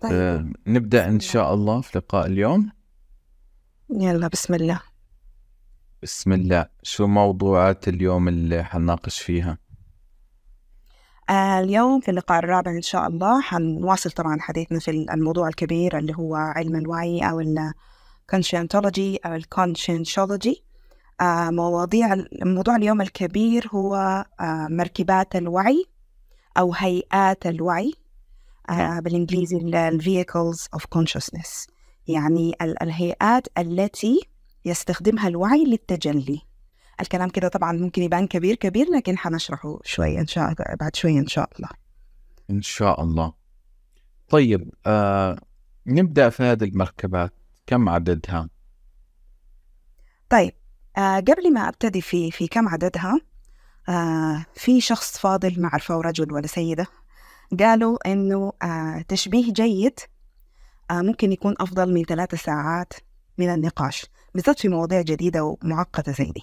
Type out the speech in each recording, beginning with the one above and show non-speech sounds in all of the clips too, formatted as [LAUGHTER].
طيب. نبدأ إن شاء الله في لقاء اليوم يلا بسم الله بسم الله شو موضوعات اليوم اللي حنناقش فيها؟ آه، اليوم في اللقاء الرابع إن شاء الله حنواصل طبعا حديثنا في الموضوع الكبير اللي هو علم الوعي أو الكونشنتولوجي أو الكونشنشولوجي آه، مواضيع موضوع اليوم الكبير هو آه، مركبات الوعي أو هيئات الوعي آه، نعم. بالانجليزي الفيكلز اوف كونشسنس يعني الهيئات التي يستخدمها الوعي للتجلي الكلام كده طبعا ممكن يبان كبير كبير لكن حنشرحه شوي ان شاء بعد شوي ان شاء الله ان شاء الله طيب آه نبدا في هذه المركبات كم عددها طيب آه قبل ما ابتدي في في كم عددها آه في شخص فاضل ما اعرفه رجل ولا سيده قالوا إنه آه، تشبيه جيد آه، ممكن يكون أفضل من ثلاثة ساعات من النقاش بالذات في مواضيع جديدة ومعقدة زي دي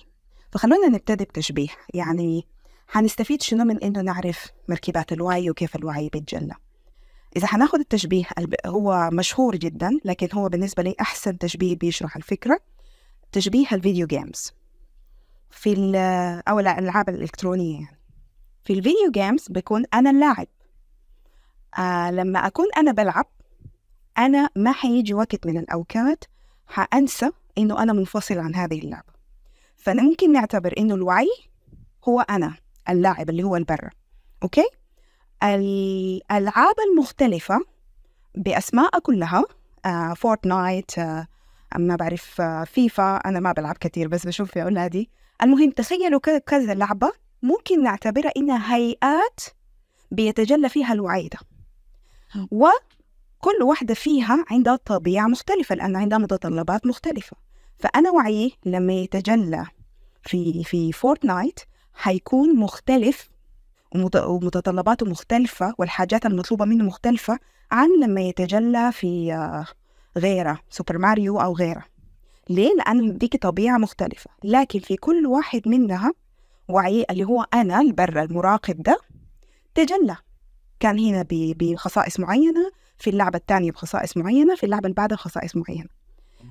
فخلونا نبتدي بتشبيه يعني هنستفيد شنو من إنه نعرف مركبات الوعي وكيف الوعي بيتجلى إذا هناخد التشبيه هو مشهور جدا لكن هو بالنسبة لي أحسن تشبيه بيشرح الفكرة تشبيه الفيديو جيمز في أو الألعاب الإلكترونية يعني. في الفيديو جيمز بكون أنا اللاعب آه لما أكون أنا بلعب أنا ما حيجي وقت من الأوقات حأنسى إنه أنا منفصل عن هذه اللعبة فأنا ممكن نعتبر إنه الوعي هو أنا اللاعب اللي هو البرة أوكي الألعاب المختلفة بأسمائها كلها آه، فورتنايت آه، ما بعرف آه، فيفا أنا ما بلعب كثير بس بشوف في أولادي المهم تخيلوا كذا لعبة ممكن نعتبرها إنها هيئات بيتجلى فيها الوعي ده وكل واحدة فيها عندها طبيعة مختلفة لأن عندها متطلبات مختلفة فأنا وعيه لما يتجلى في في فورتنايت حيكون مختلف ومتطلباته مختلفة والحاجات المطلوبة منه مختلفة عن لما يتجلى في آه، غيره سوبر ماريو أو غيره ليه؟ لأن ديك طبيعة مختلفة لكن في كل واحد منها وعي اللي هو أنا البر المراقب ده تجلى كان هنا بخصائص معينة في اللعبة الثانية بخصائص معينة في اللعبة اللي بعدها بخصائص معينة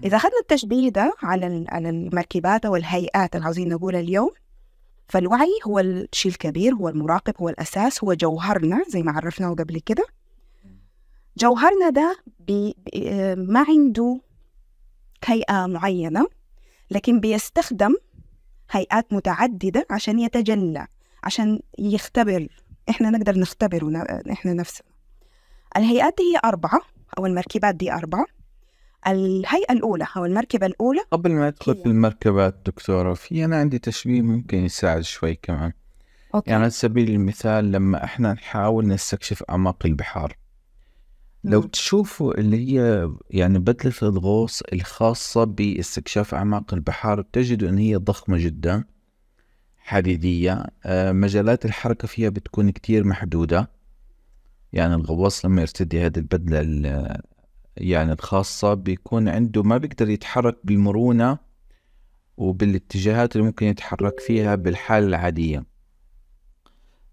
إذا أخذنا التشبيه ده على على المركبات أو الهيئات اللي عاوزين نقولها اليوم فالوعي هو الشيء الكبير هو المراقب هو الأساس هو جوهرنا زي ما عرفناه قبل كده جوهرنا ده بي ما عنده هيئة معينة لكن بيستخدم هيئات متعددة عشان يتجلى عشان يختبر إحنا نقدر نختبره إحنا نفسنا الهيئات دي هي أربعة أو المركبات دي أربعة الهيئة الأولى أو المركبة الأولى قبل ما أدخل في المركبات دكتورة في أنا عندي تشبيه ممكن يساعد شوي كمان أوكي. يعني على سبيل المثال لما إحنا نحاول نستكشف أعماق البحار لو تشوفوا اللي هي يعني بدلة الغوص الخاصة باستكشاف أعماق البحار بتجدوا أن هي ضخمة جدا حديدية آه، مجالات الحركة فيها بتكون كتير محدودة يعني الغواص لما يرتدي هذه البدلة يعني الخاصة بيكون عنده ما بيقدر يتحرك بالمرونة وبالاتجاهات اللي ممكن يتحرك فيها بالحالة العادية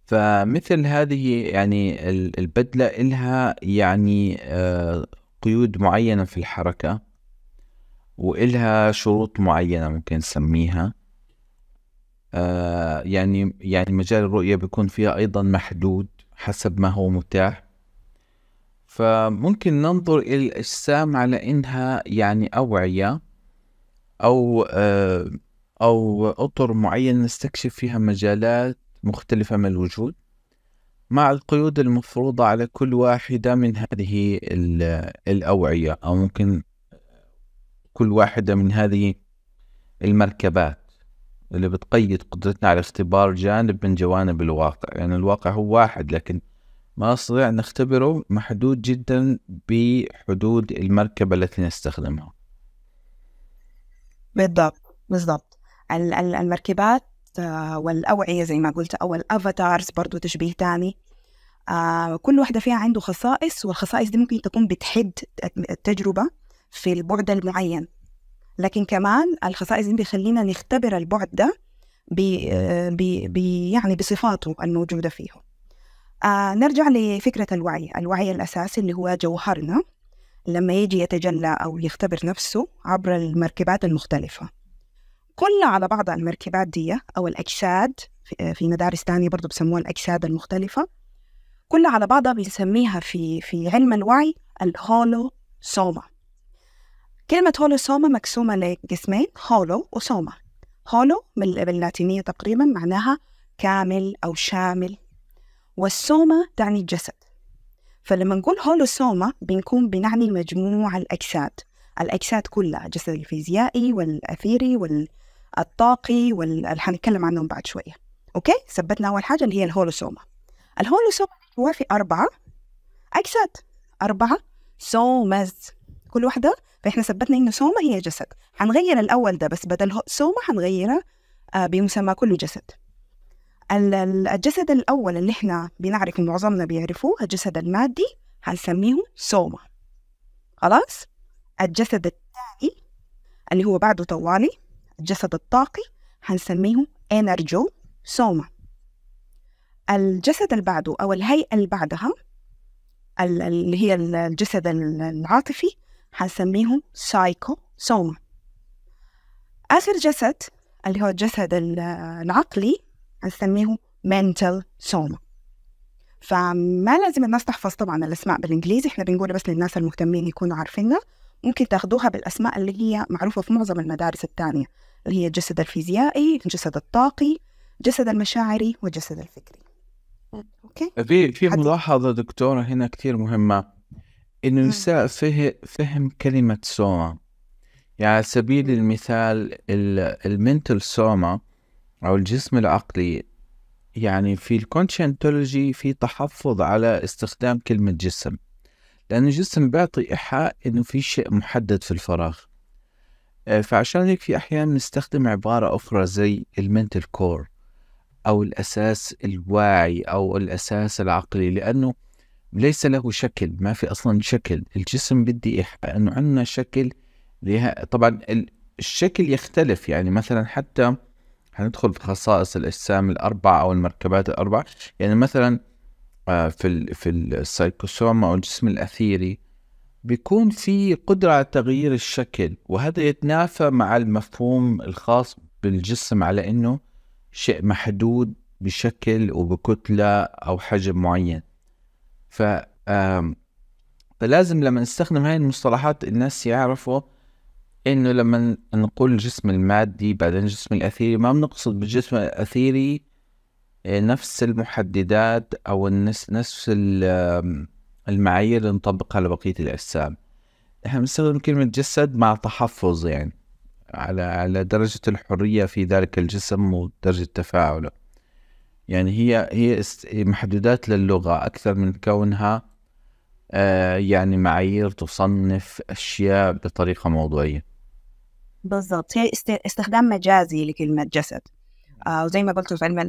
فمثل هذه يعني البدلة إلها يعني آه، قيود معينة في الحركة وإلها شروط معينة ممكن نسميها آه، يعني يعني مجال الرؤية بيكون فيها أيضا محدود حسب ما هو متاح فممكن ننظر إلى الأجسام على إنها يعني أوعية أو آه أو أطر معينة نستكشف فيها مجالات مختلفة من الوجود مع القيود المفروضة على كل واحدة من هذه الأوعية أو ممكن كل واحدة من هذه المركبات اللي بتقيد قدرتنا على اختبار جانب من جوانب الواقع يعني الواقع هو واحد لكن ما نستطيع نختبره محدود جدا بحدود المركبة التي نستخدمها بالضبط بالضبط المركبات آه، والأوعية زي ما قلت أو الأفاتارز برضو تشبيه تاني آه، كل واحدة فيها عنده خصائص والخصائص دي ممكن تكون بتحد التجربة في البعد المعين لكن كمان الخصائص دي بيخلينا نختبر البعد ده بي بي بي يعني بصفاته الموجوده فيه. آه نرجع لفكره الوعي، الوعي الاساسي اللي هو جوهرنا لما يجي يتجلى او يختبر نفسه عبر المركبات المختلفه. كل على بعض المركبات دي او الاجساد في مدارس تانية برضو بسموها الاجساد المختلفه كلها على بعضها بنسميها في في علم الوعي الهولو سوما كلمة هولوسوما مقسومة لقسمين هولو وسوما هولو باللاتينية تقريبا معناها كامل أو شامل والسوما تعني الجسد فلما نقول هولوسوما بنكون بنعني مجموع الأجساد الأجساد كلها الجسد الفيزيائي والأثيري والطاقي وال... حنتكلم عنهم بعد شوية أوكي ثبتنا أول حاجة اللي هي الهولوسوما الهولوسوما هو في أربعة أجساد أربعة سومز كل واحده فاحنا ثبتنا ان سوما هي جسد هنغير الاول ده بس بدل سوما هنغيره آه، بمسمى كله جسد الجسد الاول اللي احنا بنعرف معظمنا بيعرفوه الجسد المادي هنسميه سوما خلاص الجسد الثاني اللي هو بعده طوالي الجسد الطاقي هنسميه انرجو سوما الجسد اللي بعده او الهيئه اللي بعدها اللي هي الجسد العاطفي هنسميهم سوما آخر جسد اللي هو الجسد العقلي هنسميه mental سوما فما لازم الناس تحفظ طبعا الأسماء بالإنجليزي إحنا بنقول بس للناس المهتمين يكونوا عارفينها ممكن تاخدوها بالأسماء اللي هي معروفة في معظم المدارس الثانية اللي هي الجسد الفيزيائي الجسد الطاقي الجسد المشاعري والجسد الفكري أوكي في في ملاحظة دكتورة هنا كثير مهمة إنه يساء فهم كلمة سوما يعني على سبيل المثال المنتل سوما أو الجسم العقلي يعني في الكونشنتولوجي في تحفظ على استخدام كلمة جسم لأن الجسم بيعطي إيحاء إنه في شيء محدد في الفراغ آه، فعشان هيك في أحيانا نستخدم عبارة أخرى زي المنتل كور أو الأساس الواعي أو الأساس العقلي لأنه ليس له شكل ما في اصلا شكل الجسم بدي انه عندنا شكل لها طبعا الشكل يختلف يعني مثلا حتى هندخل في خصائص الاجسام الاربعه او المركبات الاربعه يعني مثلا آه، في ال في السايكوسوما او الجسم الاثيري بيكون في قدره على تغيير الشكل وهذا يتنافى مع المفهوم الخاص بالجسم على انه شيء محدود بشكل وبكتله او حجم معين ف فلازم لما نستخدم هاي المصطلحات الناس يعرفوا انه لما نقول الجسم المادي بعدين الجسم الاثيري ما بنقصد بالجسم الاثيري آه، نفس المحددات او نفس المعايير اللي نطبقها على بقية الاجسام احنا بنستخدم كلمة جسد مع تحفظ يعني على على درجة الحرية في ذلك الجسم ودرجة تفاعله يعني هي هي محدودات للغة أكثر من كونها آه يعني معايير تصنف أشياء بطريقة موضوعية بالضبط هي استخدام مجازي لكلمة جسد آه وزي ما قلت في علم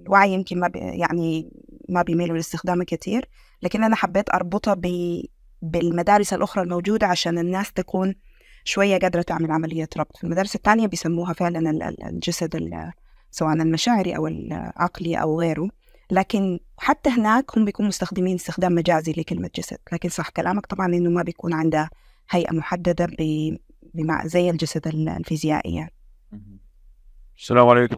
الوعي يمكن ما يعني ما بيميلوا لاستخدامه كثير لكن أنا حبيت أربطها ب بالمدارس الأخرى الموجودة عشان الناس تكون شوية قادرة تعمل عملية ربط في المدارس الثانية بيسموها فعلا الجسد سواء المشاعري أو العقلي أو غيره لكن حتى هناك هم بيكونوا مستخدمين استخدام مجازي لكلمة جسد لكن صح كلامك طبعا إنه ما بيكون عندها هيئة محددة بما زي الجسد الفيزيائي يعني. السلام عليكم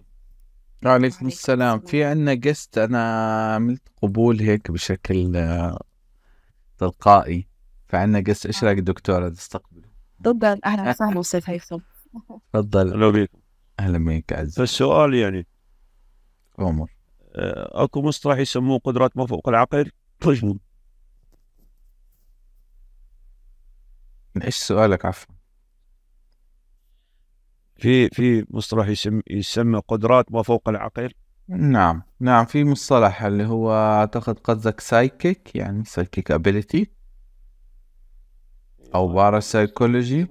وعليكم السلام في عندنا جست انا عملت قبول هيك بشكل آه، تلقائي فعندنا جست ايش آه. رايك دكتوره تستقبله تفضل اهلا وسهلا [LAUGHS] استاذ هيثم تفضل اهلا بكم اهلا بك عز فالسؤال يعني عمر آه، اكو مصطلح يسموه قدرات ما فوق العقل ايش سؤالك عفوا في في مصطلح يسمى يسمى قدرات ما فوق العقل نعم نعم في مصطلح اللي هو اعتقد قصدك سايكيك يعني سايكيك ابيليتي او باراسايكولوجي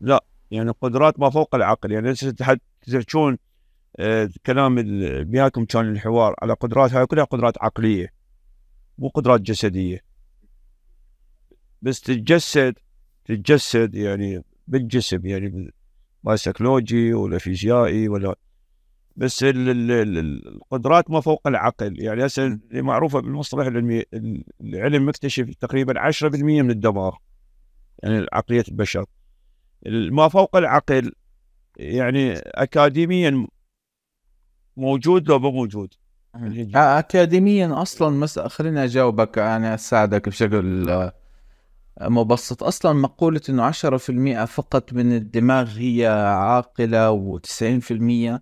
لا يعني قدرات ما فوق العقل يعني تحكون آه كلام بياكم كان الحوار على قدرات هاي كلها قدرات عقليه مو قدرات جسديه بس تتجسد تتجسد يعني بالجسم يعني ما سيكولوجي ولا فيزيائي ولا بس الـ الـ الـ القدرات ما فوق العقل يعني هسه اللي معروفه بالمصطلح العلمي العلم مكتشف تقريبا 10% من الدماغ يعني عقليه البشر ما فوق العقل يعني اكاديميا موجود لو مو موجود يعني اكاديميا اصلا مس... خليني اجاوبك انا اساعدك بشكل آه، مبسط اصلا مقوله انه 10% فقط من الدماغ هي عاقله و90%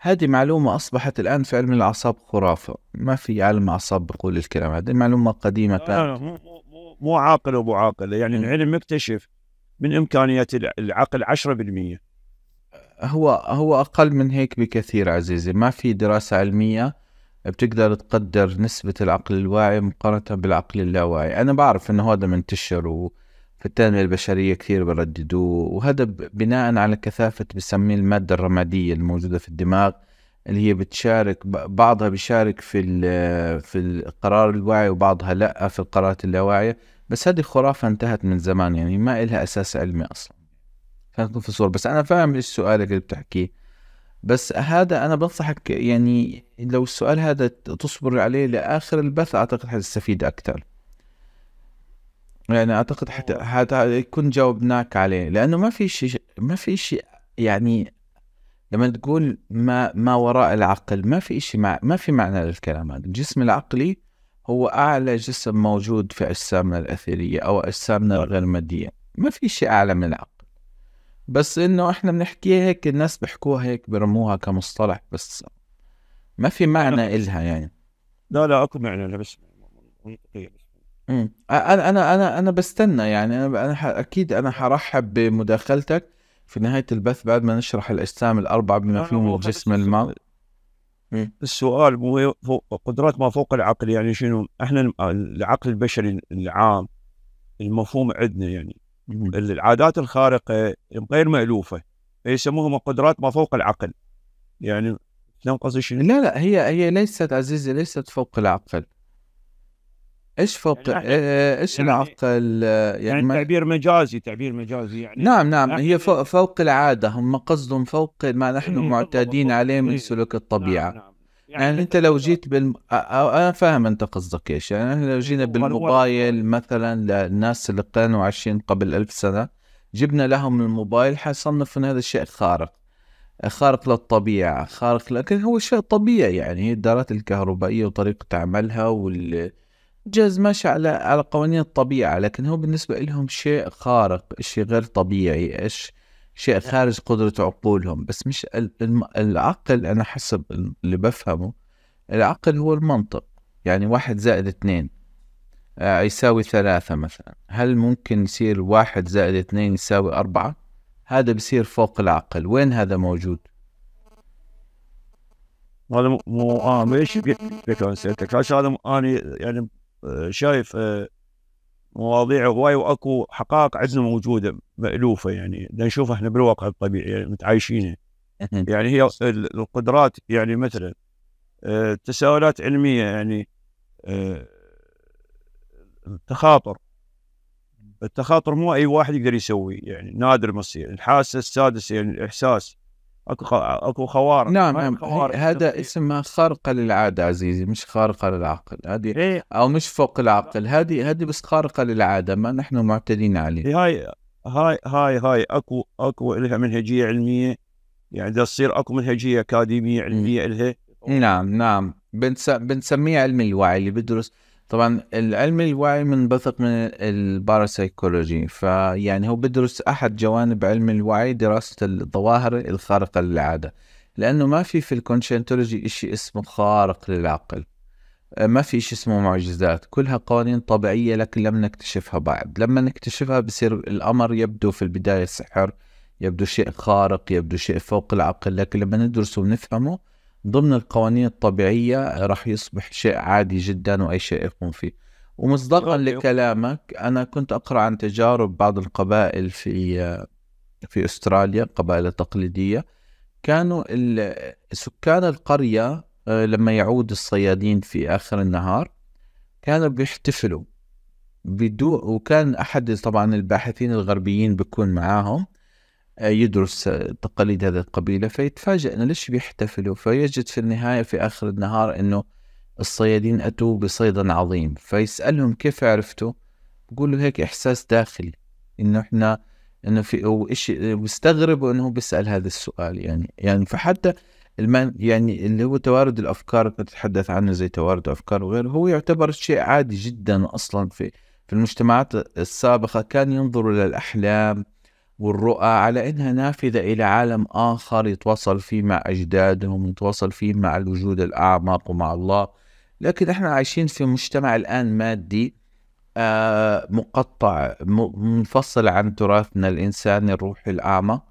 هذه معلومة أصبحت الآن في علم الأعصاب خرافة ما في علم أعصاب بقول الكلام هذا المعلومة قديمة كانت لا لا مو, مو عاقل ومو عاقل يعني العلم مكتشف من امكانيات العقل 10% هو هو اقل من هيك بكثير عزيزي ما في دراسه علميه بتقدر تقدر نسبة العقل الواعي مقارنة بالعقل اللاواعي أنا بعرف أنه هذا منتشر وفي التنمية البشرية كثير برددوه وهذا بناء على كثافة بسميه المادة الرمادية الموجودة في الدماغ اللي هي بتشارك بعضها بيشارك في في القرار الواعي وبعضها لا في القرارات اللاواعية بس هذه خرافة انتهت من زمان يعني ما إلها أساس علمي أصلا كانت مفصول بس أنا فاهم إيش سؤالك اللي بتحكيه بس هذا أنا بنصحك يعني لو السؤال هذا تصبر عليه لآخر البث أعتقد حتستفيد أكثر يعني أعتقد حتى حتى يكون جاوبناك عليه لأنه ما في شيء ما في شيء يعني لما تقول ما ما وراء العقل ما في شيء ما في معنى للكلام هذا الجسم العقلي هو اعلى جسم موجود في اجسامنا الاثريه او اجسامنا الغير ماديه ما في شيء اعلى من العقل بس انه احنا بنحكيها هيك الناس بيحكوها هيك برموها كمصطلح بس ما في معنى نعم. إلها يعني لا لا اكو معنى لها بس امم انا انا انا انا بستنى يعني انا انا اكيد انا حرحب بمداخلتك في نهايه البث بعد ما نشرح الاجسام الاربعه بما آه، فيهم الجسم المال السؤال هو قدرات ما فوق العقل يعني شنو احنا العقل البشري العام المفهوم عندنا يعني العادات الخارقه غير مالوفه يسموهم قدرات ما فوق العقل يعني تنقص شنو لا لا هي هي ليست عزيزي ليست فوق العقل ايش فوق يعني ايش يعني معقل يعني, يعني ما... تعبير مجازي تعبير مجازي يعني نعم نعم هي فوق, فوق العاده هم قصدهم فوق ما نحن إيه، معتادين عليه من إيه. سلوك نعم، الطبيعه نعم نعم. يعني, يعني انت لو جيت بال انا فاهم انت قصدك ايش يعني احنا لو جينا بالموبايل مثلا للناس اللي كانوا عايشين قبل ألف سنه جبنا لهم الموبايل حصنف ان هذا الشيء خارق خارق للطبيعه خارق لكن هو شيء طبيعي يعني هي الدارات الكهربائيه وطريقه عملها وال جاز ماشي على على قوانين الطبيعة لكن هو بالنسبة لهم شيء خارق شيء غير طبيعي إيش شيء خارج قدرة عقولهم بس مش العقل أنا حسب اللي بفهمه العقل هو المنطق يعني واحد زائد اثنين آه، يساوي ثلاثة مثلا هل ممكن يصير واحد زائد اثنين يساوي أربعة هذا بصير فوق العقل وين هذا موجود هذا مو اه ما ايش فكره نسيتك هذا انا يعني شايف آه، مواضيع هواي واكو حقائق عندنا موجوده مالوفه يعني نشوفها احنا بالواقع الطبيعي يعني متعايشينه [LAUGHS] يعني هي القدرات يعني مثلا آه، تساؤلات علميه يعني آه، التخاطر التخاطر مو اي واحد يقدر يسوي يعني نادر ما يصير الحاسه السادسه يعني الاحساس اكو اكو خوارق نعم, نعم. هذا اسمها خارقه للعاده عزيزي مش خارقه للعقل هذه إيه؟ او مش فوق العقل هذه هذه بس خارقه للعاده ما نحن معتدين عليه إيه، هاي هاي هاي هاي اكو اكو لها منهجيه علميه يعني اذا تصير اكو منهجيه اكاديميه علميه لها نعم نعم بنسميها علم الوعي اللي بدرس طبعا العلم الوعي منبثق من الباراسيكولوجي فيعني هو بدرس احد جوانب علم الوعي دراسه الظواهر الخارقه للعاده لانه ما في في الكونشنتولوجي اشي اسمه خارق للعقل ما في اشي اسمه معجزات كلها قوانين طبيعية لكن لم نكتشفها بعد لما نكتشفها بصير الأمر يبدو في البداية سحر يبدو شيء خارق يبدو شيء فوق العقل لكن لما ندرسه ونفهمه ضمن القوانين الطبيعية راح يصبح شيء عادي جدا وأي شيء يقوم فيه ومصدقا لكلامك أنا كنت أقرأ عن تجارب بعض القبائل في في أستراليا قبائل تقليدية كانوا سكان القرية آه، لما يعود الصيادين في آخر النهار كانوا بيحتفلوا بدو وكان أحد طبعا الباحثين الغربيين بيكون معاهم يدرس تقاليد هذه القبيلة فيتفاجئ أنه ليش بيحتفلوا فيجد في النهاية في آخر النهار أنه الصيادين أتوا بصيد عظيم فيسألهم كيف عرفتوا بقول له هيك إحساس داخلي إنه إحنا إنه في وإشي مستغرب إنه هو بيسأل هذا السؤال يعني يعني فحتى المن يعني اللي هو توارد الأفكار اللي تتحدث عنه زي توارد أفكار وغيره هو يعتبر شيء عادي جدا أصلا في في المجتمعات السابقة كان ينظروا للأحلام والرؤى على إنها نافذة إلى عالم آخر يتواصل فيه مع أجدادهم يتواصل فيه مع الوجود الأعمق ومع الله لكن إحنا عايشين في مجتمع الآن مادي آه، مقطع منفصل عن تراثنا الإنساني الروحي الأعمق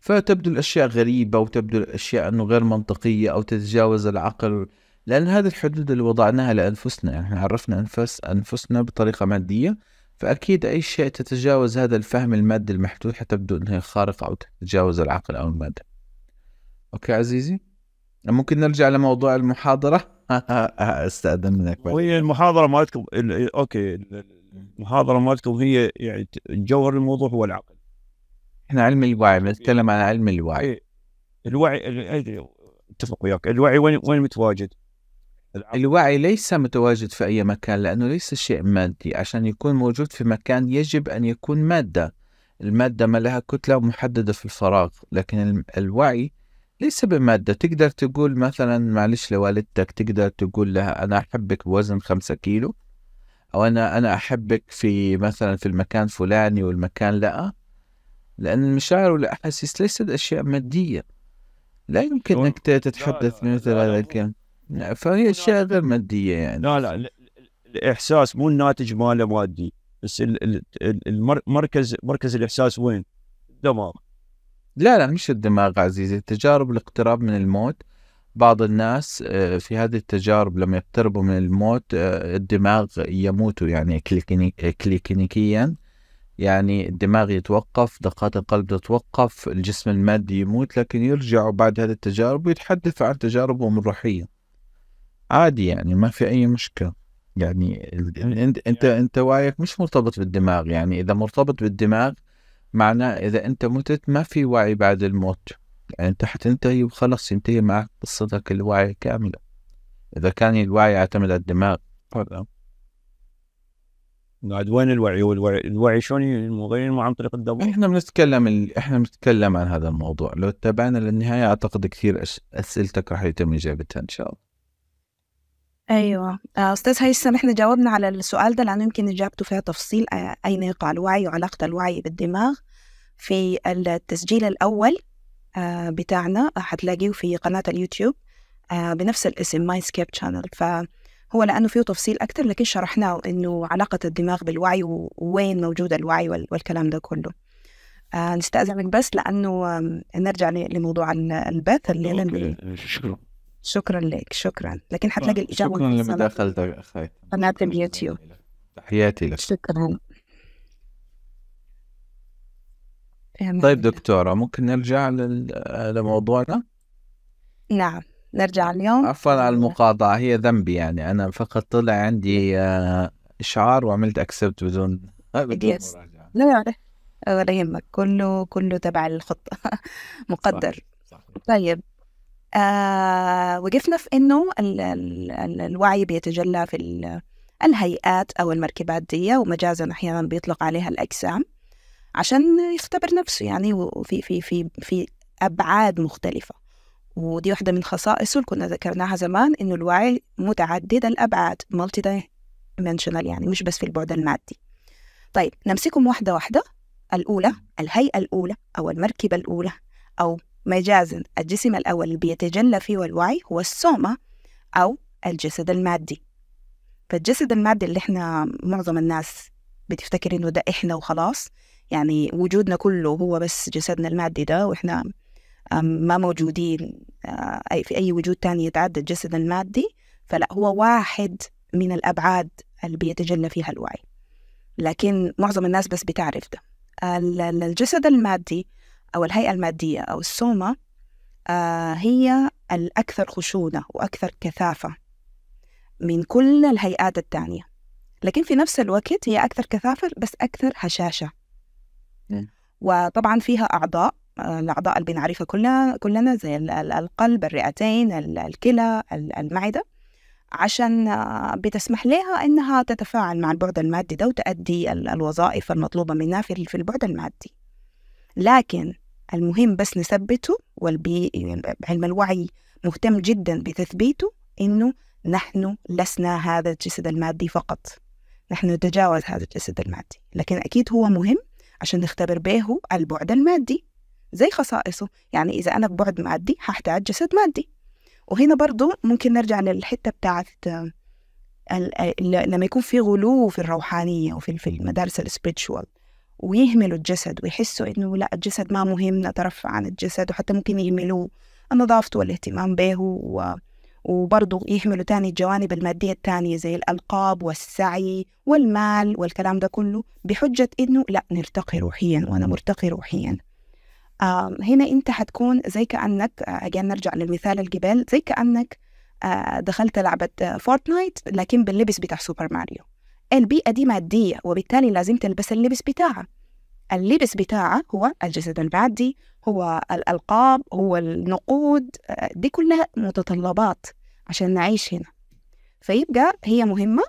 فتبدو الأشياء غريبة وتبدو الأشياء أنه غير منطقية أو تتجاوز العقل لأن هذه الحدود اللي وضعناها لأنفسنا يعني إحنا عرفنا أنفس أنفسنا بطريقة مادية فأكيد أي شيء تتجاوز هذا الفهم المادي المحدود حتبدو أنها خارقة أو تتجاوز العقل أو المادة أوكي عزيزي ممكن نرجع لموضوع المحاضرة [LAUGHS] استأذن منك بعد. وهي المحاضرة مالتكم أوكي المحاضرة مالتكم هي يعني جوهر الموضوع هو العقل احنا علم الوعي بنتكلم عن علم الوعي إيه. الوعي اتفق وياك الوعي وين وين متواجد؟ الوعي ليس متواجد في أي مكان لأنه ليس شيء مادي عشان يكون موجود في مكان يجب أن يكون مادة المادة ما لها كتلة محددة في الفراغ لكن الوعي ليس بمادة تقدر تقول مثلا معلش لوالدتك تقدر تقول لها أنا أحبك بوزن خمسة كيلو أو أنا أنا أحبك في مثلا في المكان فلاني والمكان لأ لأن المشاعر والأحاسيس ليست أشياء مادية لا يمكن أنك تتحدث مثل هذا الكلام فهي اشياء غير ماديه يعني لا لا الاحساس مو الناتج ماله مادي بس المركز مركز الاحساس وين؟ الدماغ لا لا مش الدماغ عزيزي تجارب الاقتراب من الموت بعض الناس آه، في هذه التجارب لما يقتربوا من الموت آه، الدماغ يموتوا يعني كلينيكيا يعني الدماغ يتوقف دقات القلب تتوقف الجسم المادي يموت لكن يرجعوا بعد هذه التجارب ويتحدثوا عن تجاربهم الروحية عادي يعني ما في اي مشكله يعني انت يعني انت انت وعيك مش مرتبط بالدماغ يعني اذا مرتبط بالدماغ معناه اذا انت متت ما في وعي بعد الموت يعني انت حتنتهي وخلص ينتهي معك قصتك الوعي كامله اذا كان الوعي يعتمد على الدماغ بعد وين الوعي والوعي الوعي شلون ينمو عن طريق الدواء احنا بنتكلم ال... احنا بنتكلم عن هذا الموضوع لو تابعنا للنهايه اعتقد كثير أش... اسئلتك راح يتم اجابتها ان شاء الله إمم. ايوه آه، استاذ هيثم احنا جاوبنا على السؤال ده لانه يمكن اجابته فيها تفصيل آه، اين يقع الوعي وعلاقه الوعي بالدماغ في التسجيل الاول آه، بتاعنا حتلاقيه في قناه اليوتيوب بنفس الاسم ماي سكيب شانل فهو لانه فيه تفصيل اكثر لكن شرحناه انه علاقه الدماغ بالوعي ووين موجود الوعي والكلام ده كله نستاذنك بس لانه نرجع لموضوع البث اللي شكرا شكرا لك شكرا لكن حتلاقي آه، الإجابة شكرا لمداخلتك أخي قناة اليوتيوب تحياتي لك شكرا طيب دكتورة ممكن نرجع لموضوعنا؟ نعم نرجع اليوم عفوا على المقاطعة هي ذنبي يعني أنا فقط طلع عندي آه، إشعار وعملت أكسبت بدون بدون مراجعة لا ولا يهمك كله كله تبع الخطة [LAUGHS] مقدر صح. صح. طيب آه، وقفنا في انه الوعي بيتجلى في الهيئات او المركبات دي ومجازا احيانا بيطلق عليها الاجسام عشان يختبر نفسه يعني وفي في في في ابعاد مختلفه ودي واحده من خصائصه اللي كنا ذكرناها زمان انه الوعي متعدد الابعاد مالتي دايمنشنال يعني مش بس في البعد المادي طيب نمسكهم واحده واحده الاولى الهيئه الاولى او المركبه الاولى او مجازا الجسم الأول اللي بيتجلى فيه الوعي هو السوما أو الجسد المادي فالجسد المادي اللي احنا معظم الناس بتفتكر انه ده احنا وخلاص يعني وجودنا كله هو بس جسدنا المادي ده واحنا ما موجودين آه، أي في أي وجود تاني يتعدى الجسد المادي فلا هو واحد من الأبعاد اللي بيتجلى فيها الوعي لكن معظم الناس بس بتعرف ده الجسد المادي أو الهيئة المادية أو السومة آه، هي الأكثر خشونة وأكثر كثافة من كل الهيئات الثانية لكن في نفس الوقت هي أكثر كثافة بس أكثر هشاشة وطبعا فيها أعضاء آه، الأعضاء اللي بنعرفها كلنا كلنا زي القلب الرئتين الكلى المعدة عشان آه، بتسمح لها إنها تتفاعل مع البعد المادي ده وتؤدي الوظائف المطلوبة منها في البعد المادي لكن المهم بس نثبته علم الوعي مهتم جدا بتثبيته انه نحن لسنا هذا الجسد المادي فقط نحن نتجاوز هذا الجسد المادي لكن اكيد هو مهم عشان نختبر به البعد المادي زي خصائصه يعني اذا انا ببعد مادي هحتاج جسد مادي وهنا برضو ممكن نرجع للحته بتاعت لما يكون في غلو في الروحانيه وفي في المدارس السبيريتشوال ويهملوا الجسد ويحسوا انه لا الجسد ما مهم نترفع عن الجسد وحتى ممكن يهملوا نظافته والاهتمام به و... وبرضه يهملوا تاني الجوانب المادية التانية زي الألقاب والسعي والمال والكلام ده كله بحجة إنه لا نرتقي روحيا وأنا مرتقي روحيا آه هنا أنت حتكون زي كأنك أجي نرجع للمثال الجبال زي كأنك آه دخلت لعبة فورتنايت آه، لكن باللبس بتاع سوبر ماريو البيئة دي مادية وبالتالي لازم تلبس اللبس بتاعها اللبس بتاعه هو الجسد المادي هو الألقاب هو النقود آه، دي كلها متطلبات عشان نعيش هنا فيبقى هي مهمة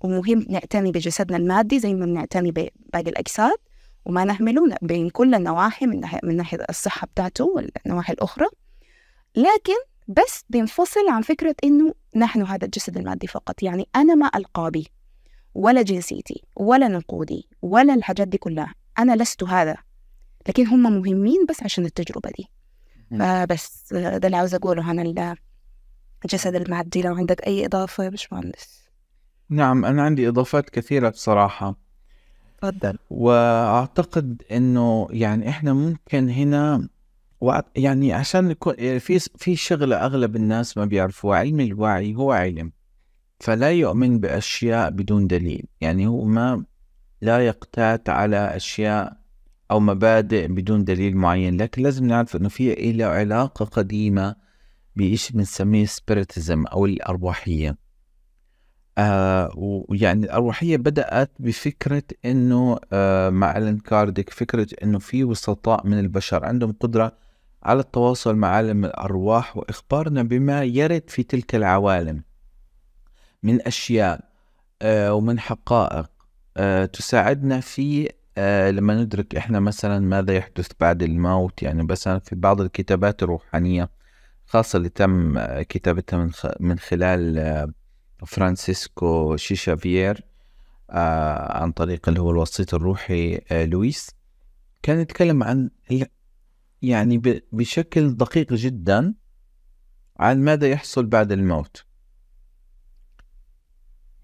ومهم نعتني بجسدنا المادي زي ما بنعتني بباقي الأجساد وما نهمله بين كل النواحي من ناحية, من ناحية الصحة بتاعته والنواحي الأخرى لكن بس بنفصل عن فكرة إنه نحن هذا الجسد المادي فقط يعني أنا ما ألقابي ولا جنسيتي ولا نقودي ولا الحاجات دي كلها أنا لست هذا لكن هم مهمين بس عشان التجربة دي فبس ده اللي عاوز أقوله عن الجسد المعدي لو عندك أي إضافة يا باشمهندس نعم أنا عندي إضافات كثيرة بصراحة تفضل وأعتقد إنه يعني إحنا ممكن هنا يعني عشان في في شغله اغلب الناس ما بيعرفوها علم الوعي هو علم فلا يؤمن بأشياء بدون دليل يعني هو ما لا يقتات على أشياء أو مبادئ بدون دليل معين لكن لازم نعرف أنه في إلى علاقة قديمة بإيش بنسميه سبيريتزم أو الأرواحية آه ويعني الأرواحية بدأت بفكرة أنه آه مع ألين كارديك فكرة أنه في وسطاء من البشر عندهم قدرة على التواصل مع عالم الأرواح وإخبارنا بما يرد في تلك العوالم من أشياء آه، ومن حقائق آه، تساعدنا في آه، لما ندرك إحنا مثلا ماذا يحدث بعد الموت يعني مثلا في بعض الكتابات الروحانية خاصة اللي تم كتابتها من خلال فرانسيسكو شيشافير عن طريق اللي هو الوسيط الروحي لويس كان يتكلم عن يعني بشكل دقيق جدا عن ماذا يحصل بعد الموت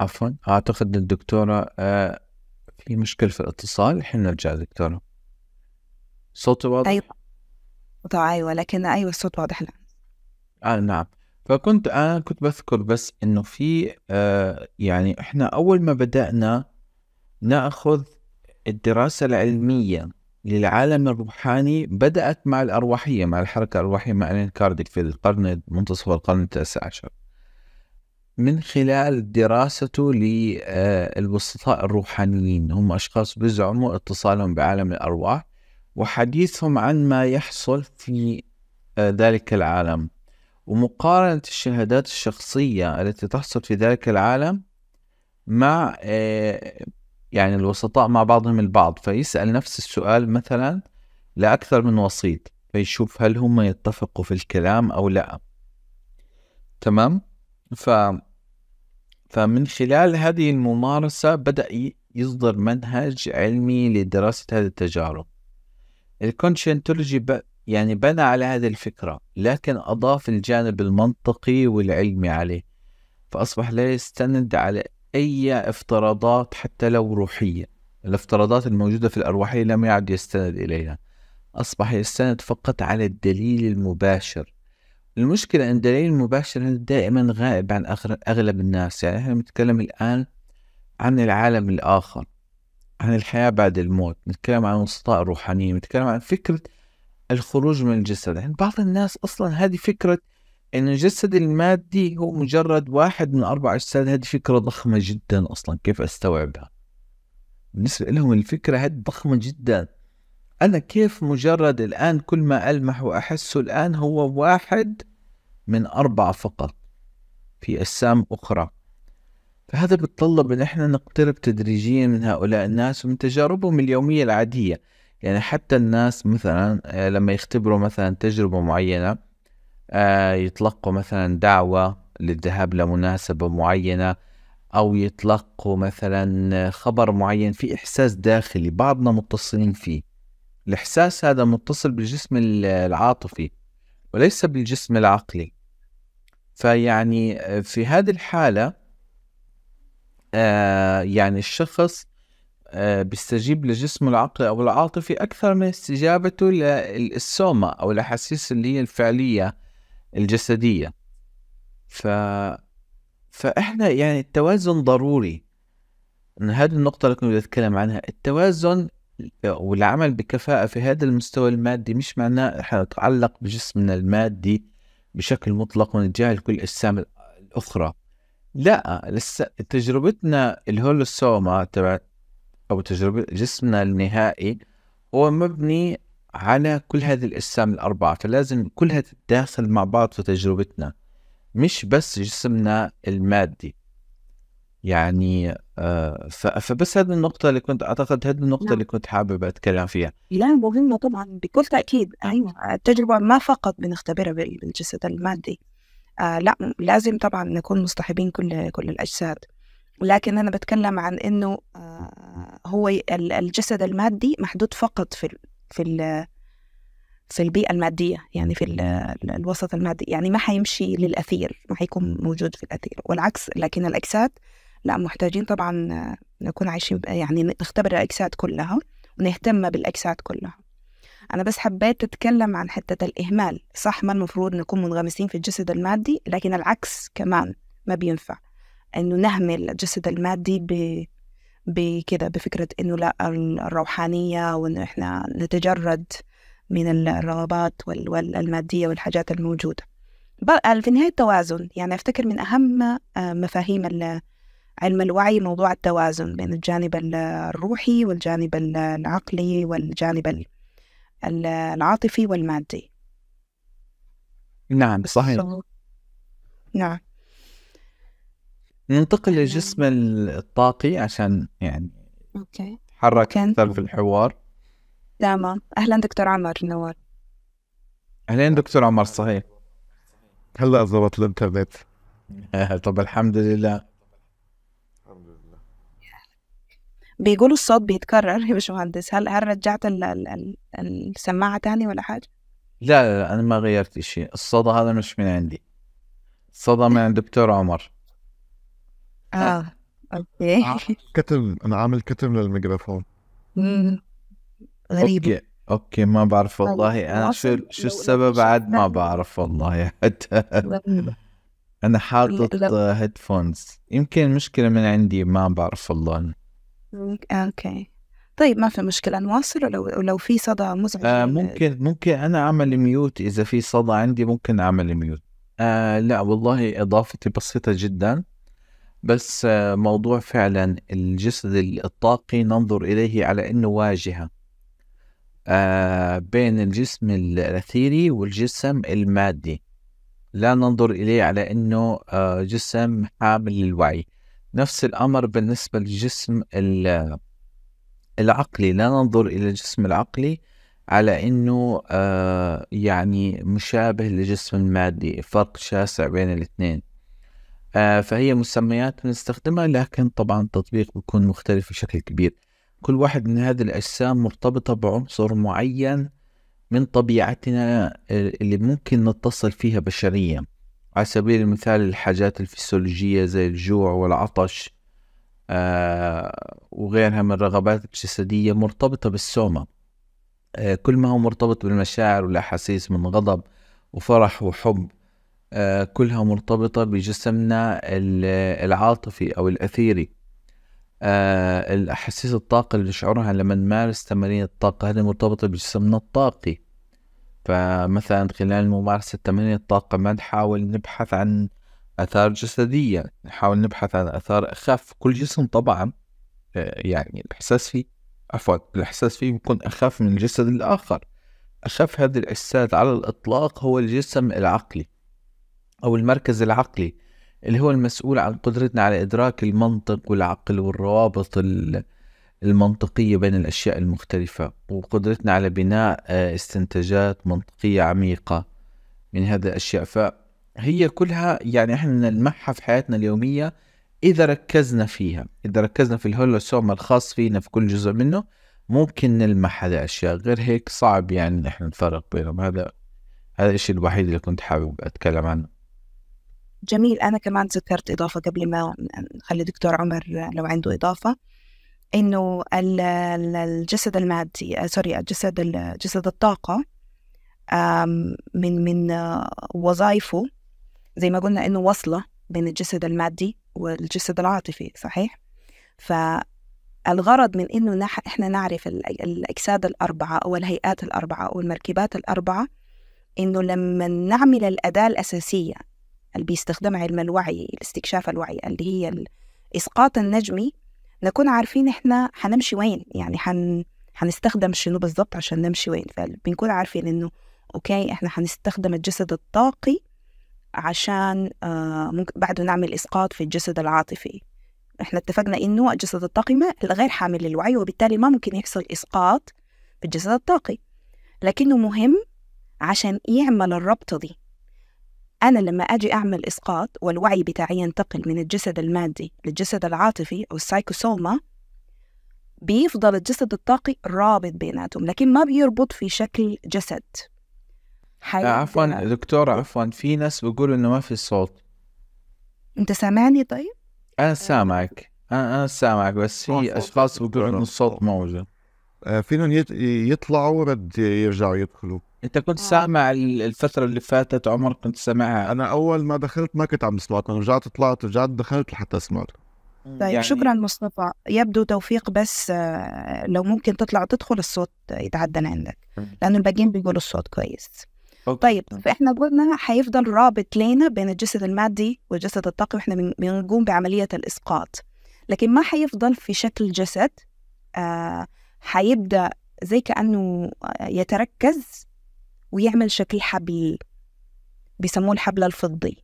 عفوا اعتقد الدكتوره آه في مشكله في الاتصال الحين نرجع دكتوره صوتي واضح ايوه ايوه لكن ايوه الصوت واضح الان آه نعم فكنت انا كنت بذكر بس انه في آه يعني احنا اول ما بدانا ناخذ الدراسه العلميه للعالم الروحاني بدأت مع الأرواحية مع الحركة الأرواحية مع ألين كارديك في القرن منتصف القرن التاسع عشر من خلال دراسته للوسطاء آه، الروحانيين هم أشخاص بزعموا اتصالهم بعالم الأرواح وحديثهم عن ما يحصل في آه، ذلك العالم ومقارنة الشهادات الشخصية التي تحصل في ذلك العالم مع آه، يعني الوسطاء مع بعضهم البعض فيسأل نفس السؤال مثلا لأكثر من وسيط فيشوف هل هم يتفقوا في الكلام أو لا تمام؟ ف فمن خلال هذه الممارسة بدأ يصدر منهج علمي لدراسة هذه التجارب الكونشنتولوجي يعني بنى على هذه الفكرة لكن أضاف الجانب المنطقي والعلمي عليه فأصبح لا يستند على أي افتراضات حتى لو روحية الافتراضات الموجودة في الأرواحية لم يعد يستند إليها أصبح يستند فقط على الدليل المباشر المشكلة أن الدليل المباشر دائما غائب عن أغلب الناس يعني إحنا بنتكلم الآن عن العالم الآخر عن الحياة بعد الموت نتكلم عن وسطاء روحانية نتكلم عن فكرة الخروج من الجسد يعني بعض الناس أصلا هذه فكرة أن الجسد المادي هو مجرد واحد من أربع أجساد هذه فكرة ضخمة جدا أصلا كيف أستوعبها بالنسبة لهم الفكرة هذه ضخمة جدا أنا كيف مجرد الآن كل ما ألمح وأحسه الآن هو واحد من أربعة فقط في أجسام أخرى فهذا بتطلب إن إحنا نقترب تدريجيا من هؤلاء الناس ومن تجاربهم اليومية العادية يعني حتى الناس مثلا آه، لما يختبروا مثلا تجربة معينة آه، يتلقوا مثلا دعوة للذهاب لمناسبة معينة أو يتلقوا مثلا خبر معين في إحساس داخلي بعضنا متصلين فيه الإحساس هذا متصل بالجسم العاطفي وليس بالجسم العقلي فيعني آه، في هذه الحالة آه يعني الشخص آه بيستجيب لجسمه العقلي أو العاطفي أكثر من استجابته للسوما أو الأحاسيس اللي هي الفعلية الجسدية ف... فإحنا يعني التوازن ضروري هذه النقطة اللي كنت أتكلم عنها التوازن والعمل بكفاءة في هذا المستوى المادي مش معناه نتعلق بجسمنا المادي بشكل مطلق ونتجاهل كل الأجسام الأخرى لا لسه تجربتنا الهولوسوما تبعت أو تجربة جسمنا النهائي هو مبني على كل هذه الأجسام الأربعة فلازم كلها تتداخل مع بعض في تجربتنا مش بس جسمنا المادي يعني آه فبس هذه النقطة اللي كنت أعتقد هذه النقطة لا. نعم. اللي كنت حابب أتكلم فيها لا مهمة طبعا بكل تأكيد نعم. أيوة التجربة ما فقط بنختبرها بالجسد المادي آه لا لازم طبعا نكون مصطحبين كل كل الأجساد لكن أنا بتكلم عن إنه آه هو الجسد المادي محدود فقط في في في البيئة المادية يعني في الوسط المادي يعني ما حيمشي للأثير ما حيكون موجود في الأثير والعكس لكن الأجساد لا محتاجين طبعا نكون عايشين يعني نختبر الأجساد كلها ونهتم بالأجساد كلها أنا بس حبيت أتكلم عن حتة الإهمال صح ما المفروض نكون منغمسين في الجسد المادي لكن العكس كمان ما بينفع إنه نهمل الجسد المادي ب بكده بفكرة إنه لا الروحانية وإنه إحنا نتجرد من الرغبات والمادية والحاجات الموجودة في نهاية التوازن يعني أفتكر من أهم آه، مفاهيم علم الوعي موضوع التوازن بين الجانب الروحي والجانب العقلي والجانب العاطفي والمادي نعم صحيح نعم ننتقل للجسم الطاقي عشان يعني اوكي حرك اكثر في الحوار تمام اهلا دكتور عمر نور اهلين دكتور عمر صحيح هلا ظبط الانترنت [LAUGHS] طب الحمد لله بيقولوا الصوت بيتكرر يا باشمهندس هل هل رجعت السماعه تاني ولا حاجه؟ لا لا, لا انا ما غيرت شيء الصدى هذا مش من عندي الصدى من عند دكتور عمر اه, آه. اوكي كتم انا عامل كتم للميكروفون غريب اوكي اوكي ما بعرف طيب، والله انا شو شو السبب عاد ما بعرف والله حتى [LAUGHS] انا حاطط هيدفونز آه، يمكن مشكله من عندي ما بعرف والله اوكي طيب ما في مشكلة نواصل ولو لو في صدى مزعج آه ممكن ممكن أنا أعمل ميوت إذا في صدى عندي ممكن أعمل ميوت آه لا والله إضافتي بسيطة جدا بس آه موضوع فعلا الجسد الطاقي ننظر إليه على إنه واجهة آه بين الجسم الأثيري والجسم المادي لا ننظر إليه على إنه آه جسم حامل للوعي نفس الأمر بالنسبة للجسم العقلي لا ننظر إلى الجسم العقلي على أنه آه، يعني مشابه للجسم المادي فرق شاسع بين الاثنين آه، فهي مسميات بنستخدمها لكن طبعا التطبيق بيكون مختلف بشكل كبير كل واحد من هذه الأجسام مرتبطة بعنصر معين من طبيعتنا آه، اللي ممكن نتصل فيها بشريا على سبيل المثال الحاجات الفسيولوجية زي الجوع والعطش آه، وغيرها من الرغبات الجسدية مرتبطة بالسوما آه، كل ما هو مرتبط بالمشاعر والأحاسيس من غضب وفرح وحب آه، كلها مرتبطة بجسمنا العاطفي أو الأثيري الأحاسيس الطاقة اللي نشعرها لما نمارس تمارين الطاقة هذه مرتبطة بجسمنا الطاقي فمثلا خلال ممارسة تمارين الطاقة ما نحاول نبحث عن آثار جسدية نحاول نبحث عن آثار أخف كل جسم طبعا آه، يعني الإحساس فيه عفوا الإحساس فيه بيكون أخف من الجسد الآخر أخف هذا الإحساس على الإطلاق هو الجسم العقلي أو المركز العقلي اللي هو المسؤول عن قدرتنا على إدراك المنطق والعقل والروابط ال المنطقية بين الأشياء المختلفة وقدرتنا على بناء آه، استنتاجات منطقية عميقة من هذه الأشياء فهي كلها يعني إحنا نلمحها في حياتنا اليومية إذا ركزنا فيها إذا ركزنا في الهولوسوم الخاص فينا في كل جزء منه ممكن نلمح هذه الأشياء غير هيك صعب يعني إحنا نفرق بينهم هذا هذا الشيء الوحيد اللي كنت حابب أتكلم عنه جميل أنا كمان ذكرت إضافة قبل ما نخلي دكتور عمر لو عنده إضافة انه الجسد المادي سوري الجسد جسد الطاقه من من آه، وظائفه زي ما قلنا انه وصله بين الجسد المادي والجسد العاطفي صحيح فالغرض من انه نح احنا نعرف الاجساد الاربعه او الهيئات الاربعه او المركبات الاربعه انه لما نعمل الاداه الاساسيه اللي بيستخدمها علم الوعي لاستكشاف الوعي اللي هي الاسقاط النجمي نكون عارفين احنا هنمشي وين يعني هن هنستخدم شنو بالظبط عشان نمشي وين فبنكون عارفين انه اوكي احنا هنستخدم الجسد الطاقي عشان آه ممكن بعده نعمل اسقاط في الجسد العاطفي احنا اتفقنا انه الجسد الطاقي ما غير حامل للوعي وبالتالي ما ممكن يحصل اسقاط في الجسد الطاقي لكنه مهم عشان يعمل الربطه دي أنا لما أجي أعمل إسقاط والوعي بتاعي ينتقل من الجسد المادي للجسد العاطفي أو السايكوسوما بيفضل الجسد الطاقي رابط بيناتهم لكن ما بيربط في شكل جسد آه، عفوا دكتور آه. عفوا في ناس بيقولوا انه ما في صوت انت سامعني طيب؟ انا سامعك انا انا سامعك بس في اشخاص بيقولوا انه الصوت موجود آه، فينهم يطلعوا ورد يرجعوا يدخلوا انت كنت آه. سامع الفتره اللي فاتت عمر كنت سامعها انا اول ما دخلت ما كنت عم بسمعكم رجعت طلعت رجعت دخلت لحتى اسمع طيب يعني... شكرا مصطفى يبدو توفيق بس آه، لو ممكن تطلع تدخل الصوت يتعدل عندك لانه الباقيين بيقولوا الصوت كويس أوكي. طيب فاحنا قلنا هيفضل رابط لينا بين الجسد المادي والجسد الطاقي واحنا بنقوم بعمليه الاسقاط لكن ما حيفضل في شكل جسد آه، حيبدا زي كانه يتركز ويعمل شكل حبل بيسموه الحبل الفضي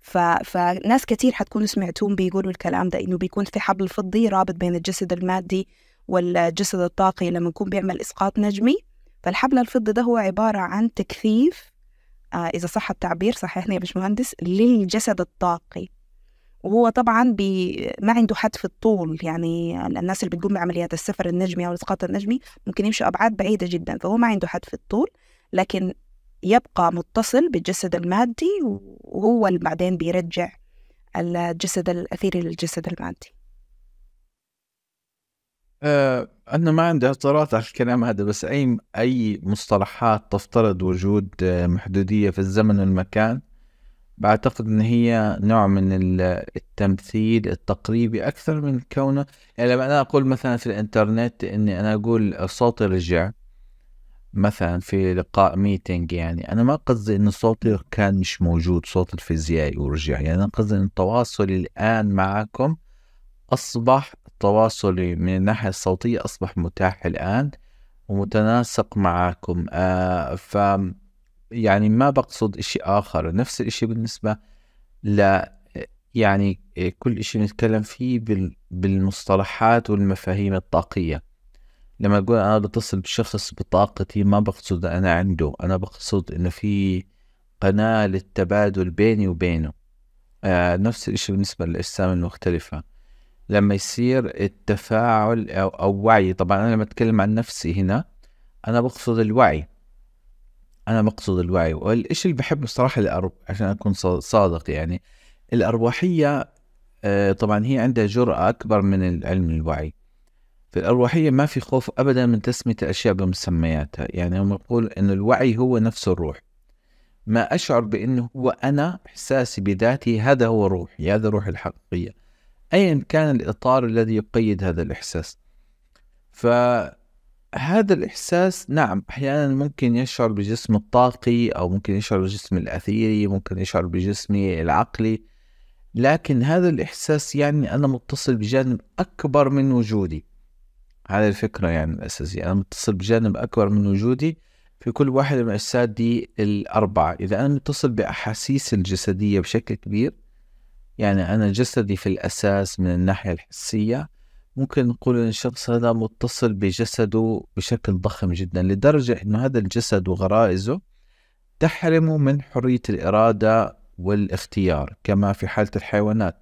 ف... فناس كتير حتكونوا سمعتون بيقولوا الكلام ده إنه بيكون في حبل فضي رابط بين الجسد المادي والجسد الطاقي لما يكون بيعمل إسقاط نجمي فالحبل الفضي ده هو عبارة عن تكثيف آه إذا صح التعبير صحيحني يا باشمهندس للجسد الطاقي وهو طبعا بي ما عنده حد في الطول يعني الناس اللي بتقوم بعمليات السفر النجمي او الاسقاط النجمي ممكن يمشوا ابعاد بعيده جدا فهو ما عنده حد في الطول لكن يبقى متصل بالجسد المادي وهو اللي بعدين بيرجع الجسد الأثيري للجسد المادي آه، أنا ما عندي اعتراض على الكلام هذا بس أي أي مصطلحات تفترض وجود آه، محدودية في الزمن والمكان بعتقد ان هي نوع من التمثيل التقريبي اكثر من كونه يعني لما انا اقول مثلا في الانترنت اني انا اقول صوتي رجع مثلا في لقاء ميتنج يعني انا ما قصدي انه صوتي كان مش موجود صوت الفيزيائي ورجع يعني انا قصدي ان تواصلي الان معكم اصبح تواصلي من الناحيه الصوتيه اصبح متاح الان ومتناسق معكم آه ف يعني ما بقصد اشي اخر نفس الاشي بالنسبه ل يعني كل اشي نتكلم فيه بالمصطلحات والمفاهيم الطاقيه لما اقول انا بتصل بالشخص بطاقتي ما بقصد انا عنده انا بقصد انه في قناة للتبادل بيني وبينه آه نفس الشيء بالنسبة للأجسام المختلفة لما يصير التفاعل أو, أو وعي طبعا أنا لما أتكلم عن نفسي هنا أنا بقصد الوعي أنا بقصد الوعي والشيء اللي بحبه الصراحة الأرب... عشان أكون صادق يعني الأرواحية آه طبعا هي عندها جرأة أكبر من العلم الوعي في الأرواحية ما في خوف أبدا من تسمية الأشياء بمسمياتها يعني هم يقول أن الوعي هو نفس الروح ما أشعر بأنه هو أنا إحساسي بذاتي هذا هو روحي هذا روحي الحقيقية أيا كان الإطار الذي يقيد هذا الإحساس فهذا الإحساس نعم أحيانا ممكن يشعر بجسم الطاقي أو ممكن يشعر بجسم الأثيري ممكن يشعر بجسمي العقلي لكن هذا الإحساس يعني أنا متصل بجانب أكبر من وجودي هذه الفكرة يعني الأساسية أنا متصل بجانب أكبر من وجودي في كل واحد من أجسادي الأربعة إذا أنا متصل بأحاسيس الجسدية بشكل كبير يعني أنا جسدي في الأساس من الناحية الحسية ممكن نقول أن الشخص هذا متصل بجسده بشكل ضخم جدا لدرجة أنه هذا الجسد وغرائزه تحرمه من حرية الإرادة والاختيار كما في حالة الحيوانات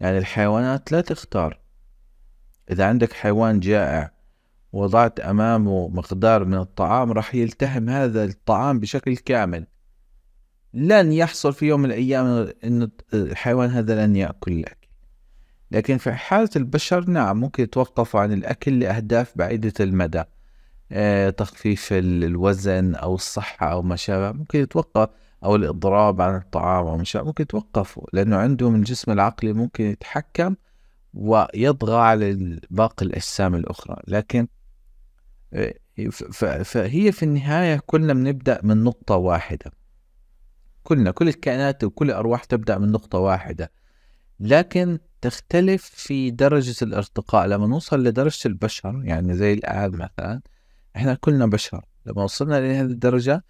يعني الحيوانات لا تختار إذا عندك حيوان جائع وضعت أمامه مقدار من الطعام راح يلتهم هذا الطعام بشكل كامل لن يحصل في يوم من الأيام أن الحيوان هذا لن يأكل الأكل لكن في حالة البشر نعم ممكن يتوقفوا عن الأكل لأهداف بعيدة المدى آه، تخفيف الوزن أو الصحة أو ما شابه ممكن يتوقف أو الإضراب عن الطعام أو ما شابه ممكن يتوقفوا لأنه عندهم الجسم العقلي ممكن يتحكم ويطغى على باقي الأجسام الأخرى لكن إيه، فهي في النهاية كلنا بنبدأ من نقطة واحدة كلنا كل الكائنات وكل الأرواح تبدأ من نقطة واحدة لكن تختلف في درجة الارتقاء لما نوصل لدرجة البشر يعني زي الآن مثلا احنا كلنا بشر لما وصلنا لهذه الدرجة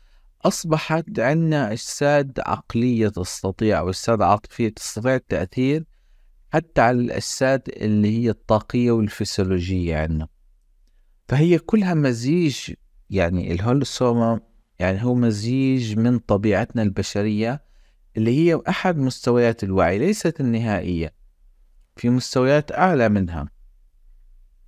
أصبحت عندنا أجساد عقلية تستطيع أو أجساد عاطفية تستطيع التأثير حتى على الأجساد اللي هي الطاقية والفسيولوجية عندنا فهي كلها مزيج يعني الهولوسوما يعني هو مزيج من طبيعتنا البشرية اللي هي أحد مستويات الوعي ليست النهائية في مستويات أعلى منها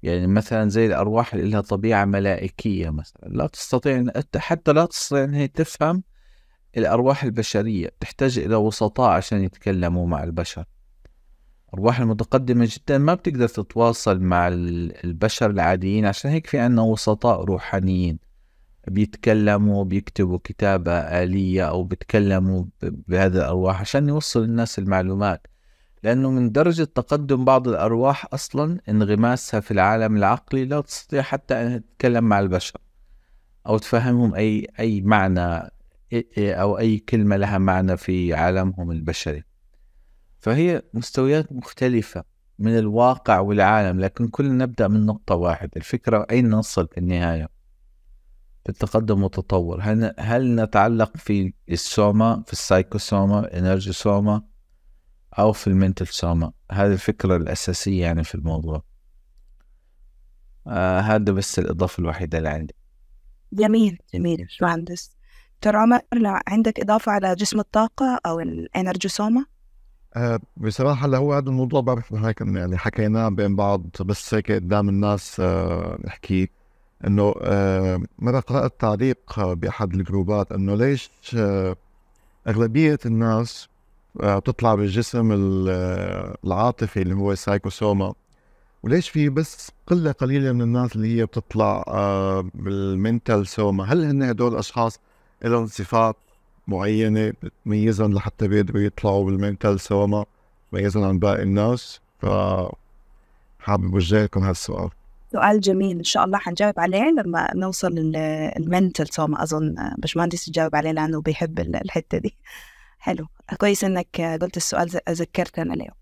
يعني مثلا زي الأرواح اللي لها طبيعة ملائكية مثلا لا تستطيع حتى لا تستطيع أن هي تفهم الأرواح البشرية تحتاج إلى وسطاء عشان يتكلموا مع البشر الأرواح المتقدمة جدا ما بتقدر تتواصل مع البشر العاديين عشان هيك في عنا وسطاء روحانيين بيتكلموا بيكتبوا كتابة آلية أو بيتكلموا بهذه الأرواح عشان يوصلوا الناس المعلومات لأنه من درجة تقدم بعض الأرواح أصلا انغماسها في العالم العقلي لا تستطيع حتى أن تتكلم مع البشر أو تفهمهم أي أي معنى أو أي كلمة لها معنى في عالمهم البشري فهي مستويات مختلفة من الواقع والعالم لكن كلنا نبدأ من نقطة واحدة الفكرة أين نصل في النهاية في التقدم والتطور هل, هل نتعلق في السوما في السايكوسوما انرجي سوما أو في المنتل سوما هذه الفكرة الأساسية يعني في الموضوع آه هذا بس الإضافة الوحيدة اللي عندي جميل جميل مهندس ترى عمر عندك إضافة على جسم الطاقة أو الانرجي سوما آه، بصراحة اللي هو هذا الموضوع بعرف انه هيك يعني حكيناه بين بعض بس هيك قدام الناس آه، نحكي انه آه، مرة قرأت تعليق بأحد الجروبات انه ليش أغلبية الناس بتطلع بالجسم العاطفي اللي هو السايكوسوما وليش في بس قلة قليلة من الناس اللي هي بتطلع بالمنتال سوما هل هن هدول الأشخاص لهم صفات معينه بتميزهم لحتى بيقدروا يطلعوا بالمنتال سوا ما بتميزهم عن باقي الناس ف حابب اوجه لكم هالسؤال سؤال جميل ان شاء الله حنجاوب عليه لما نوصل للمنتال سوما اظن آه، باشمهندس يجاوب عليه لانه بيحب الحته دي حلو كويس انك آه، قلت السؤال ذكرتنا اليوم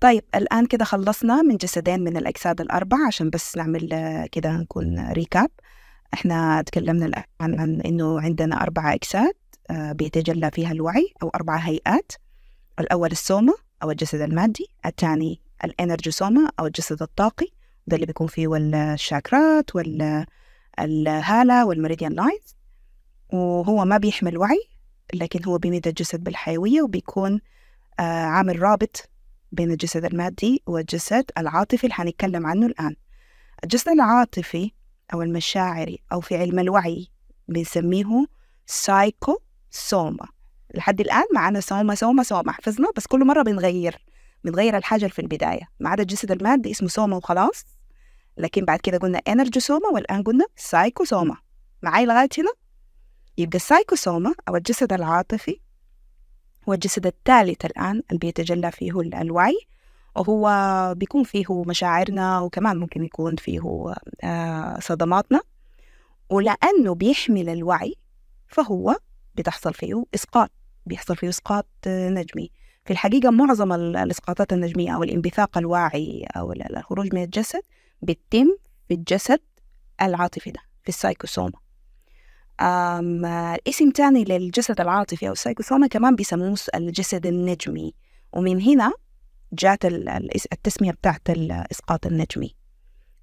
طيب الان كده خلصنا من جسدين من الاجساد الاربعه عشان بس نعمل آه، كده نكون ريكاب احنا تكلمنا الان عن انه عندنا اربع اجساد آه، بيتجلى فيها الوعي أو أربع هيئات الأول السوما أو الجسد المادي الثاني الانرجي سوما أو الجسد الطاقي ده اللي بيكون فيه الشاكرات والهالة والمريديان لاينز وهو ما بيحمل وعي لكن هو بيمد الجسد بالحيوية وبيكون آه، عامل رابط بين الجسد المادي والجسد العاطفي اللي هنتكلم عنه الآن الجسد العاطفي أو المشاعري أو في علم الوعي بنسميه سايكو سوما لحد الآن معنا سوما سوما سوما حفظنا بس كل مرة بنغير بنغير الحاجة اللي في البداية ما عدا الجسد المادي اسمه سوما وخلاص لكن بعد كده قلنا سوما والآن قلنا سايكوسوما معاي لغاية هنا يبقى السايكوسوما أو الجسد العاطفي هو الجسد الثالث الآن اللي بيتجلى فيه الوعي وهو بيكون فيه مشاعرنا وكمان ممكن يكون فيه آه، صدماتنا ولأنه بيحمل الوعي فهو بتحصل فيه اسقاط بيحصل فيه اسقاط آه، نجمي في الحقيقة معظم الإسقاطات النجمية أو الانبثاق الواعي أو الخروج من الجسد بتتم في الجسد العاطفي ده في السايكوسوما اسم تاني للجسد العاطفي أو السايكوسوما كمان بيسموه الجسد النجمي ومن هنا جات التسمية بتاعت الإسقاط النجمي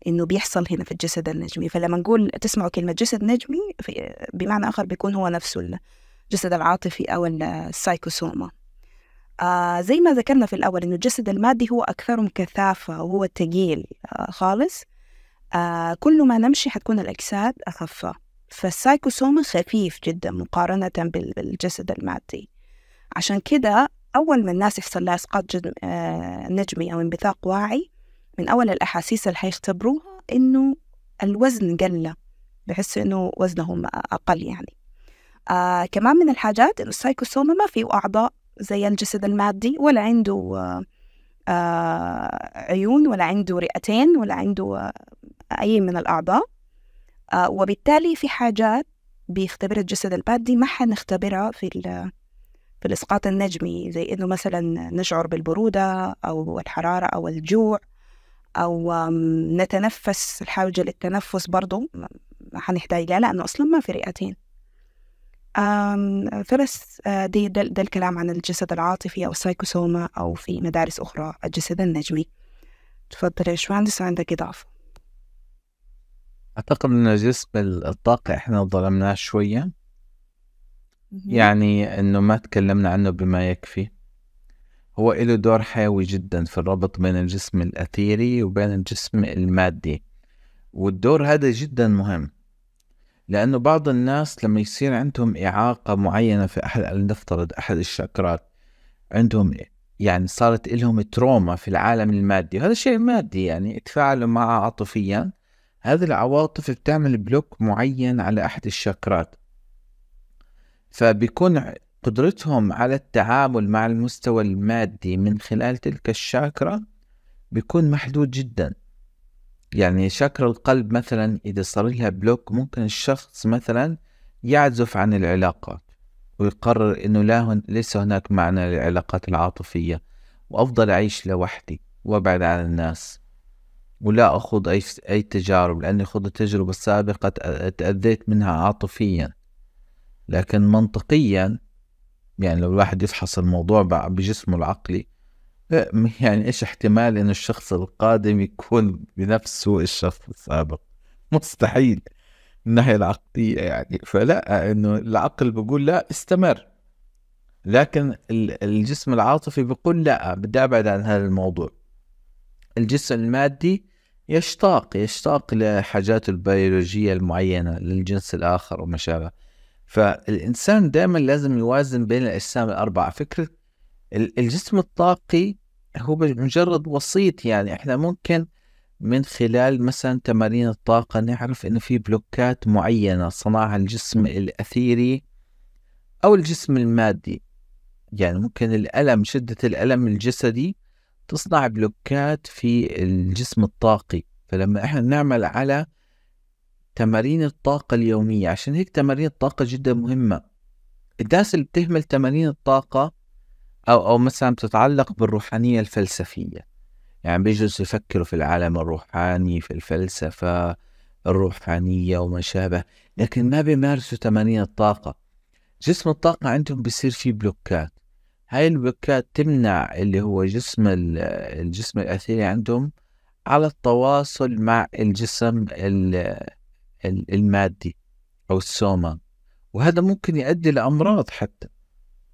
إنه بيحصل هنا في الجسد النجمي فلما نقول تسمعوا كلمة جسد نجمي بمعنى آخر بيكون هو نفسه الجسد العاطفي أو السايكوسوما آه زي ما ذكرنا في الأول إنه الجسد المادي هو أكثرهم كثافة وهو تقيل آه خالص آه كل ما نمشي حتكون الأجساد أخف فالسايكوسوما خفيف جدا مقارنة بالجسد المادي عشان كده أول ما الناس يحصل لها إسقاط آه نجمي أو انبثاق واعي من أول الأحاسيس اللي حيختبروها إنه الوزن قل بحس إنه وزنهم أقل يعني آه كمان من الحاجات إنه السايكوسوما ما فيه أعضاء زي الجسد المادي ولا عنده آه،, آه عيون ولا عنده رئتين ولا عنده آه أي من الأعضاء آه وبالتالي في حاجات بيختبرها الجسد المادي ما حنختبرها في في الإسقاط النجمي زي إنه مثلا نشعر بالبرودة أو الحرارة أو الجوع أو نتنفس الحاجة للتنفس برضو ما حنحتاج لها لأنه أصلا ما في رئتين فبس آه، دي ده, ده الكلام عن الجسد العاطفي أو السايكوسوما أو في مدارس أخرى الجسد النجمي تفضل يا باشمهندس عندك إضافة أعتقد أن جسم الطاقة إحنا ظلمناه شوية يعني أنه ما تكلمنا عنه بما يكفي هو له دور حيوي جدا في الربط بين الجسم الأثيري وبين الجسم المادي والدور هذا جدا مهم لأنه بعض الناس لما يصير عندهم إعاقة معينة في أحد لنفترض أحد الشاكرات عندهم يعني صارت لهم تروما في العالم المادي وهذا شيء مادي يعني تفاعلوا معه عاطفيا هذه العواطف بتعمل بلوك معين على أحد الشاكرات فبيكون قدرتهم على التعامل مع المستوى المادي من خلال تلك الشاكرا بيكون محدود جدا يعني شكر القلب مثلا إذا صار لها بلوك ممكن الشخص مثلا يعزف عن العلاقات ويقرر إنه لا هن ليس هناك معنى للعلاقات العاطفية وأفضل أعيش لوحدي وأبعد عن الناس ولا أخوض أي أي تجارب لأني خضت التجربة السابقة تأذيت منها عاطفيا لكن منطقيا يعني لو الواحد يفحص الموضوع بجسمه العقلي يعني ايش احتمال ان الشخص القادم يكون بنفسه الشخص السابق مستحيل من الناحية العقلية يعني فلا انه العقل بقول لا استمر لكن الجسم العاطفي بقول لا بدي ابعد عن هذا الموضوع الجسم المادي يشتاق يشتاق لحاجاته البيولوجية المعينة للجنس الآخر وما شابه فالإنسان دائما لازم يوازن بين الأجسام الأربعة فكرة الجسم الطاقي هو مجرد وسيط يعني احنا ممكن من خلال مثلا تمارين الطاقة نعرف انه في بلوكات معينة صنعها الجسم الاثيري او الجسم المادي يعني ممكن الألم شدة الألم الجسدي تصنع بلوكات في الجسم الطاقي فلما احنا نعمل على تمارين الطاقة اليومية عشان هيك تمارين الطاقة جدا مهمة الناس اللي بتهمل تمارين الطاقة او او مثلا بتتعلق بالروحانيه الفلسفيه يعني بيجلسوا يفكروا في العالم الروحاني في الفلسفه الروحانيه وما شابه لكن ما بيمارسوا تمارين الطاقه جسم الطاقه عندهم بيصير فيه بلوكات هاي البلوكات تمنع اللي هو جسم الجسم الاثيري عندهم على التواصل مع الجسم المادي او السوما وهذا ممكن يؤدي لامراض حتى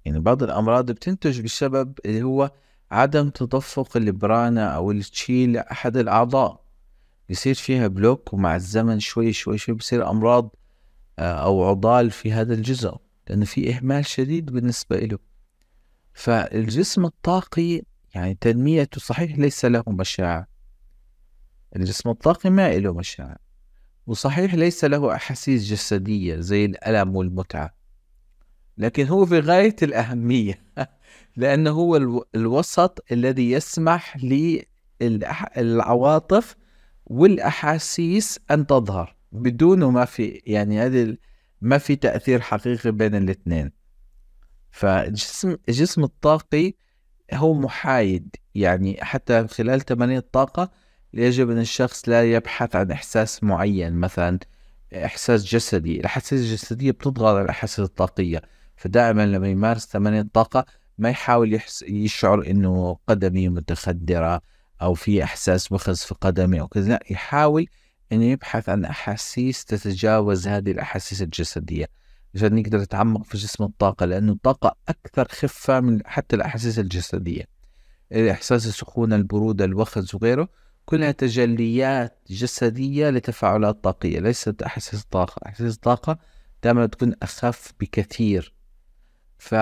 يعني بعض الامراض بتنتج بسبب اللي هو عدم تدفق البرانة او التشيل لاحد الاعضاء بيصير فيها بلوك ومع الزمن شوي شوي شوي بصير امراض آه، او عضال في هذا الجزء لانه في اهمال شديد بالنسبة له فالجسم الطاقي يعني تنميته صحيح ليس له مشاعر الجسم الطاقي ما له مشاعر وصحيح ليس له أحاسيس جسدية زي الألم والمتعة لكن هو في غاية الأهمية [LAUGHS] لأنه هو الوسط الذي يسمح للعواطف والأحاسيس أن تظهر بدونه ما في يعني هذه ما في تأثير حقيقي بين الاثنين فجسم الجسم الطاقي هو محايد يعني حتى خلال تمارين الطاقة يجب أن الشخص لا يبحث عن إحساس معين مثلا إحساس جسدي الأحاسيس الجسدية بتضغط على الأحاسيس الطاقية فدائما لما يمارس تمارين الطاقه ما يحاول يحس يشعر انه قدمي متخدره او في احساس مخز في قدمي او كذا لا يحاول انه يبحث عن احاسيس تتجاوز هذه الاحاسيس الجسديه عشان يقدر يتعمق في جسم الطاقه لانه الطاقه اكثر خفه من حتى الاحاسيس الجسديه احساس السخونه البروده الوخز وغيره كلها تجليات جسديه لتفاعلات طاقيه ليست احاسيس طاقه احاسيس طاقه دائما تكون اخف بكثير ف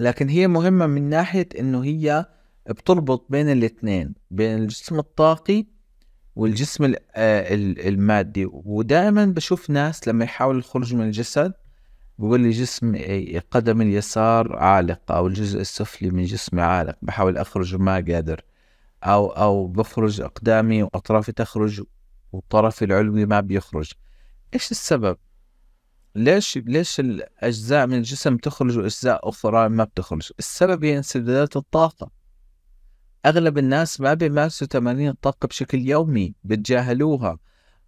لكن هي مهمة من ناحية انه هي بتربط بين الاثنين بين الجسم الطاقي والجسم آه، المادي ودائما بشوف ناس لما يحاول الخروج من الجسد بقول لي جسم قدم اليسار عالقة أو الجزء السفلي من جسمي عالق بحاول أخرج وما قادر أو أو بخرج أقدامي وأطرافي تخرج وطرفي العلوي ما بيخرج إيش السبب؟ ليش ليش الاجزاء من الجسم تخرج واجزاء اخرى ما بتخرج؟ السبب هي انسدادات الطاقه. اغلب الناس ما بيمارسوا تمارين الطاقه بشكل يومي، بتجاهلوها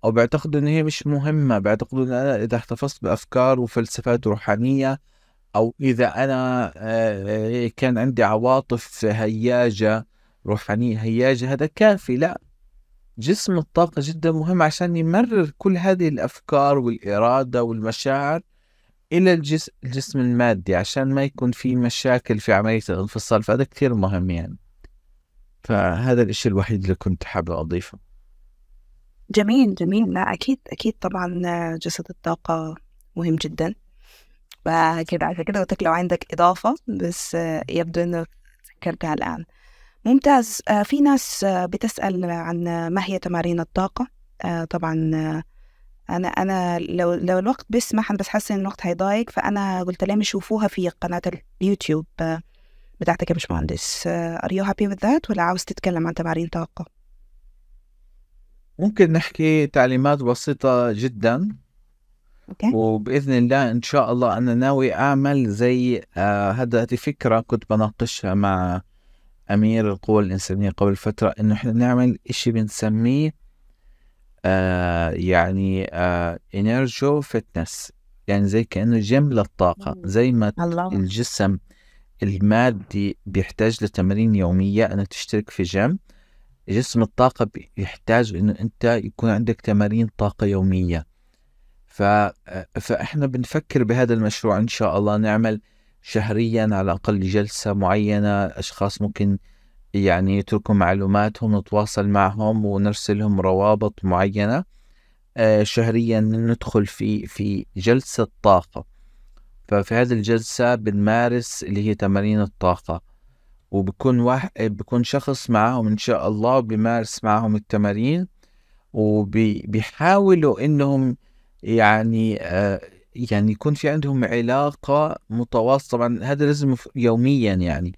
او بيعتقدوا ان هي مش مهمه، بيعتقدوا ان انا اذا احتفظت بافكار وفلسفات روحانيه او اذا انا آه، آه، كان عندي عواطف هياجه روحانيه هياجه هذا كافي، لا جسم الطاقة جدا مهم عشان يمرر كل هذه الأفكار والإرادة والمشاعر إلى الجسم, الجسم المادي عشان ما يكون في مشاكل في عملية الانفصال فهذا كثير مهم يعني فهذا الإشي الوحيد اللي كنت حابة أضيفه جميل جميل لا أكيد أكيد طبعا جسد الطاقة مهم جدا فكده عشان كده قلت لو عندك إضافة بس يبدو إنه تذكرتها الآن ممتاز آه، في ناس آه، بتسأل عن ما هي تمارين الطاقة آه، طبعا انا انا لو لو الوقت بيسمح بس حاسه ان الوقت هيضايق فانا قلت لهم يشوفوها في قناه اليوتيوب بتاعتك يا باشمهندس ار يو هابي وذ ذات ولا عاوز تتكلم عن تمارين طاقه ممكن نحكي تعليمات بسيطه جدا okay. وباذن الله ان شاء الله انا ناوي اعمل زي آه هذا فكره كنت بناقشها مع أمير القوى الإنسانية قبل فترة إنه إحنا نعمل إشي بنسميه آه يعني آه إنرجو فتنس يعني زي كأنه جيم للطاقة زي ما الجسم المادي بيحتاج لتمارين يومية أنك تشترك في جيم جسم الطاقة بيحتاج إنه أنت يكون عندك تمارين طاقة يومية ف... آه، فإحنا بنفكر بهذا المشروع إن شاء الله نعمل شهريا على الأقل جلسه معينه اشخاص ممكن يعني يتركوا معلوماتهم نتواصل معهم ونرسلهم روابط معينه آه، شهريا ندخل في في جلسه طاقه ففي هذه الجلسه بنمارس اللي هي تمارين الطاقه وبكون واحد بكون شخص معاهم ان شاء الله بمارس معاهم التمارين وبيحاولوا انهم يعني آه، يعني يكون في عندهم علاقة متواصلة طبعا هذا لازم يوميا يعني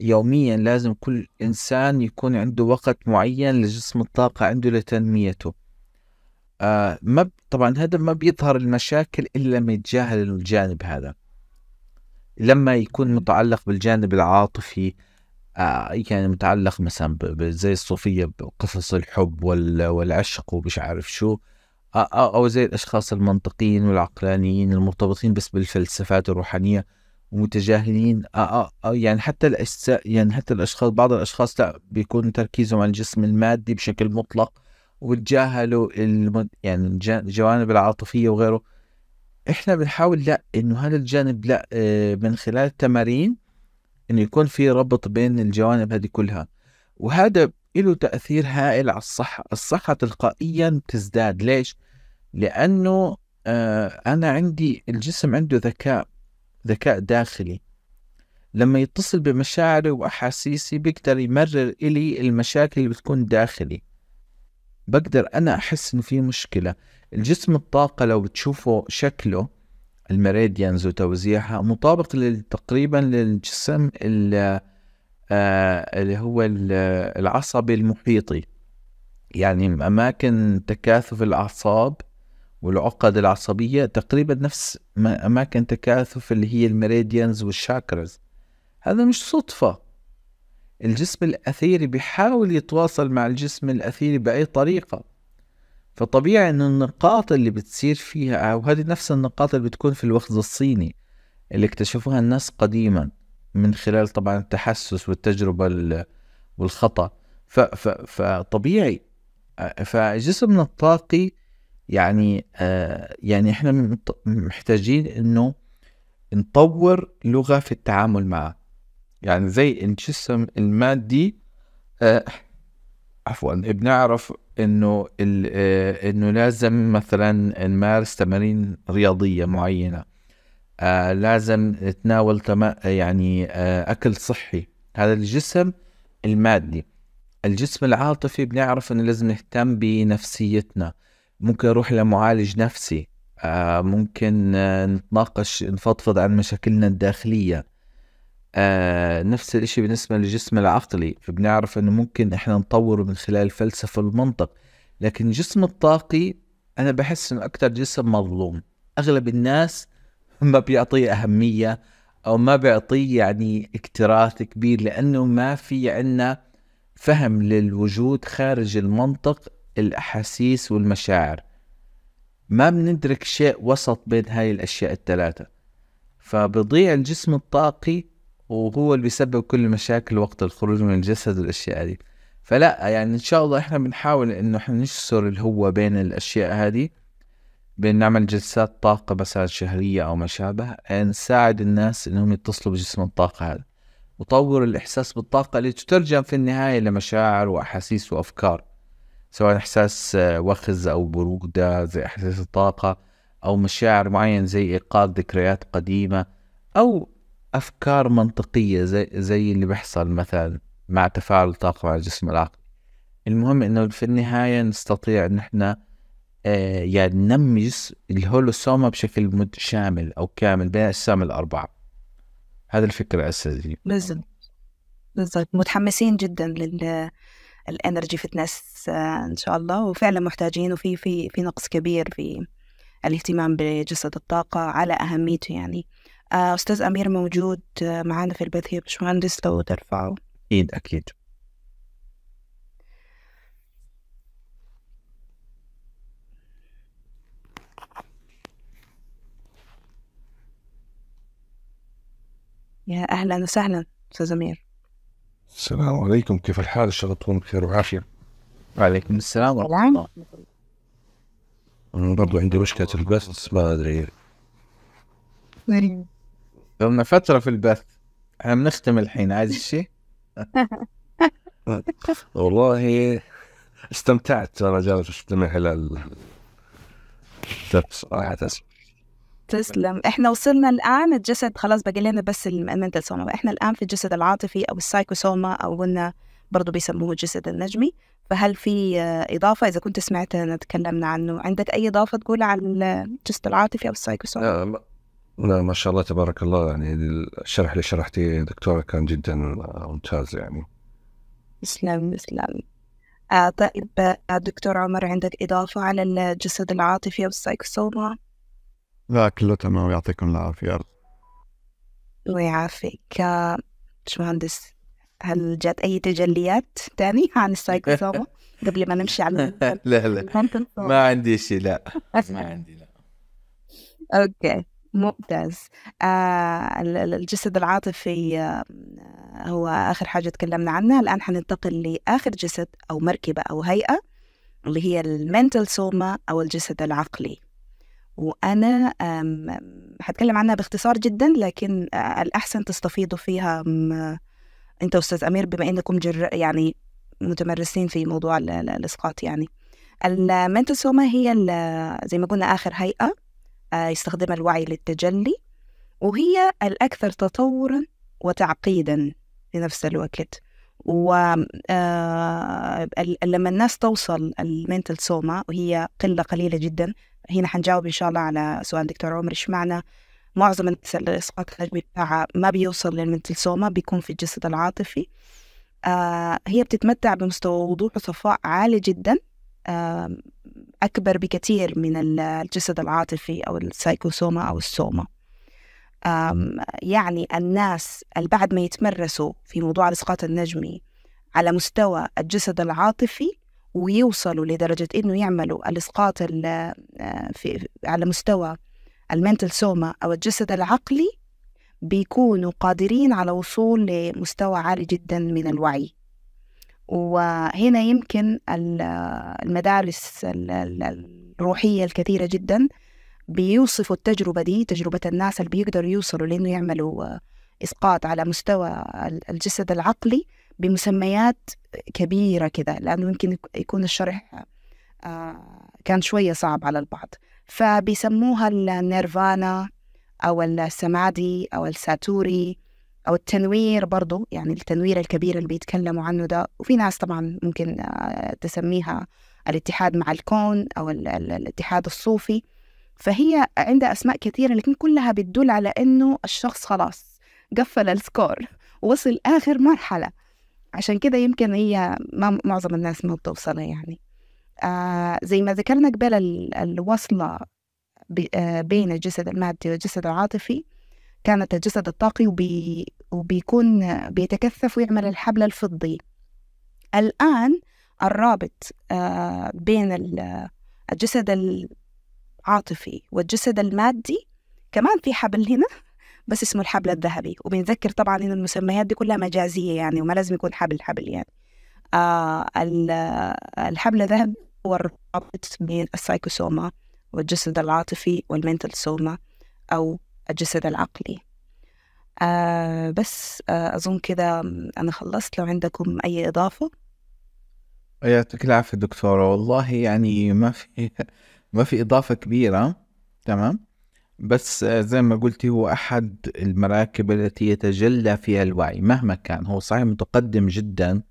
يوميا لازم كل إنسان يكون عنده وقت معين لجسم الطاقة عنده لتنميته آه ما ب... طبعا هذا ما بيظهر المشاكل إلا لما يتجاهل الجانب هذا لما يكون متعلق بالجانب العاطفي آه يعني متعلق مثلا ب... ب... زي الصوفية بقصص الحب وال... والعشق ومش عارف شو أو زي الأشخاص المنطقيين والعقلانيين المرتبطين بس بالفلسفات الروحانية ومتجاهلين يعني حتى الأس... يعني حتى الأشخاص بعض الأشخاص لا بيكون تركيزهم على الجسم المادي بشكل مطلق وبتجاهلوا يعني الجوانب العاطفية وغيره احنا بنحاول لا انه هذا الجانب لا آه، من خلال التمارين انه يكون في ربط بين الجوانب هذه كلها وهذا له تأثير هائل على الصحة الصحة تلقائيا تزداد ليش؟ لأنه آه، أنا عندي الجسم عنده ذكاء ذكاء داخلي لما يتصل بمشاعري وأحاسيسي بيقدر يمرر إلي المشاكل اللي بتكون داخلي بقدر أنا أحس إنه في مشكلة الجسم الطاقة لو بتشوفه شكله المريديانز وتوزيعها مطابق تقريبا للجسم اللي آه، اللي هو العصبي المحيطي يعني أماكن تكاثف الأعصاب والعقد العصبية تقريبا نفس أماكن تكاثف اللي هي الميريديانز والشاكرز هذا مش صدفة الجسم الأثيري بيحاول يتواصل مع الجسم الأثيري بأي طريقة فطبيعي أن النقاط اللي بتصير فيها أو هذه نفس النقاط اللي بتكون في الوخز الصيني اللي اكتشفوها الناس قديما من خلال طبعا التحسس والتجربه والخطا فطبيعي فجسمنا الطاقي يعني آه يعني احنا محتاجين انه نطور لغه في التعامل معه يعني زي الجسم المادي آه عفوا بنعرف انه آه، انه لازم مثلا نمارس تمارين رياضيه معينه آه لازم نتناول يعني آه أكل صحي هذا الجسم المادي الجسم العاطفي بنعرف انه لازم نهتم بنفسيتنا ممكن نروح لمعالج نفسي آه ممكن آه نتناقش نفضفض عن مشاكلنا الداخلية آه نفس الاشي بالنسبة للجسم العقلي فبنعرف انه ممكن احنا نطوره من خلال الفلسفة والمنطق لكن الجسم الطاقي انا بحس انه اكتر جسم مظلوم اغلب الناس ما بيعطيه اهميه او ما بيعطيه يعني اكتراث كبير لانه ما في عندنا فهم للوجود خارج المنطق الاحاسيس والمشاعر ما بندرك شيء وسط بين هاي الاشياء الثلاثه فبضيع الجسم الطاقي وهو اللي بيسبب كل المشاكل وقت الخروج من الجسد والاشياء هذه فلا يعني ان شاء الله احنا بنحاول انه احنا نجسر الهوة بين الاشياء هذه بنعمل جلسات طاقة مثلا شهرية أو ما شابه نساعد الناس إنهم يتصلوا بجسم الطاقة هذا وطور الإحساس بالطاقة اللي تترجم في النهاية لمشاعر وأحاسيس وأفكار سواء إحساس آه، وخز أو برودة زي إحساس الطاقة أو مشاعر معين زي إيقاظ ذكريات قديمة أو أفكار منطقية زي, زي اللي بيحصل مثلا مع تفاعل الطاقة مع الجسم العقلي المهم إنه في النهاية نستطيع إن إحنا آه، يعني نميز الهولوسوما بشكل متشامل او كامل بين الاجسام الاربعه هذا الفكره الاساسيه بالضبط بالضبط متحمسين جدا لل الانرجي آه، فتنس ان شاء الله وفعلا محتاجين وفي في في نقص كبير في الاهتمام بجسد الطاقه على اهميته يعني آه، استاذ امير موجود معنا في البث هي باشمهندس لو ترفعه اكيد اكيد يا أهلا وسهلا أستاذ أمير السلام عليكم كيف الحال إن شاء الله تكون بخير وعافية وعليكم السلام ورحمة الله أنا برضو عندي مشكلة البث ما أدري لنا فترة في البث احنا بنختم الحين عايز شيء؟ [LAUGHS] والله استمتعت انا جالس استمع الى الدرس صراحه تسلم احنا وصلنا الان الجسد خلاص بقي لنا بس المنتل سوما احنا الان في الجسد العاطفي او السايكوسوما او قلنا برضه بيسموه الجسد النجمي فهل في إضافة إذا كنت سمعت تكلمنا عنه عندك أي إضافة تقول عن الجسد العاطفي أو السايكوسوما لا ما شاء الله تبارك الله يعني الشرح اللي شرحتيه دكتورة كان جدا ممتاز يعني تسلم تسلم آه طيب آه، دكتور عمر عندك إضافة على الجسد العاطفي أو السايكوسوما؟ لا كله تمام يعطيكم العافية الله يعافيك آه، مهندس هل جات أي تجليات تاني عن السايكوسوما [LAUGHS] قبل ما نمشي على [LAUGHS] لا لا ما عندي شيء لا [LAUGHS] ما عندي لا أوكي ممتاز آه الجسد العاطفي آه هو آخر حاجة تكلمنا عنها الآن حننتقل لآخر جسد أو مركبة أو هيئة اللي هي المنتل سوما أو الجسد العقلي وانا هتكلم عنها باختصار جدا لكن آه، الاحسن تستفيضوا فيها انت استاذ امير بما انكم جر يعني متمرسين في موضوع الاسقاط يعني المنتسوما هي زي ما قلنا اخر هيئه آه، يستخدمها الوعي للتجلي وهي الاكثر تطورا وتعقيدا في نفس الوقت و آه، لما الناس توصل المنتل سوما وهي قلة قليلة جدا هنا حنجاوب إن شاء الله على سؤال دكتور عمر إيش معنى معظم الإسقاط الهجمي بتاعها ما بيوصل للمنتل سوما بيكون في الجسد العاطفي آه هي بتتمتع بمستوى وضوح وصفاء عالي جدا آه أكبر بكثير من الجسد العاطفي أو السايكوسوما أو السوما يعني الناس اللي بعد ما يتمرسوا في موضوع الإسقاط النجمي على مستوى الجسد العاطفي ويوصلوا لدرجة إنه يعملوا الإسقاط آه، في على مستوى المنتل سوما أو الجسد العقلي بيكونوا قادرين على وصول لمستوى عالي جدا من الوعي وهنا يمكن المدارس الروحية الكثيرة جدا بيوصفوا التجربة دي تجربة الناس اللي بيقدروا يوصلوا لأنه يعملوا إسقاط على مستوى الجسد العقلي بمسميات كبيرة كذا لأنه يمكن يكون الشرح آه، كان شوية صعب على البعض فبيسموها النيرفانا أو السمادي أو الساتوري أو التنوير برضو يعني التنوير الكبير اللي بيتكلموا عنه ده وفي ناس طبعا ممكن آه، تسميها الاتحاد مع الكون أو الاتحاد الصوفي فهي عندها أسماء كثيرة لكن كلها بتدل على أنه الشخص خلاص قفل السكور وصل آخر مرحلة عشان كده يمكن هي ما معظم الناس ما بتوصلها يعني آه زي ما ذكرنا قبل الوصلة آه، بين الجسد المادي والجسد العاطفي كانت الجسد الطاقي وبي وبيكون بيتكثف ويعمل الحبل الفضي الآن الرابط آه، بين الجسد العاطفي والجسد المادي كمان في حبل هنا بس اسمه الحبل الذهبي وبنذكر طبعا ان المسميات دي كلها مجازيه يعني وما لازم يكون حبل حبل يعني آه الحبل الذهبي هو الرابط بين السايكوسوما والجسد العاطفي والمنتل سوما او الجسد العقلي آه بس آه أظن كده أنا خلصت لو عندكم أي إضافة يعطيك العافية دكتورة والله يعني ما في [LAUGHS] ما في إضافة كبيرة تمام بس زي ما قلتي هو أحد المراكب التي يتجلى فيها الوعي مهما كان هو صحيح متقدم جدا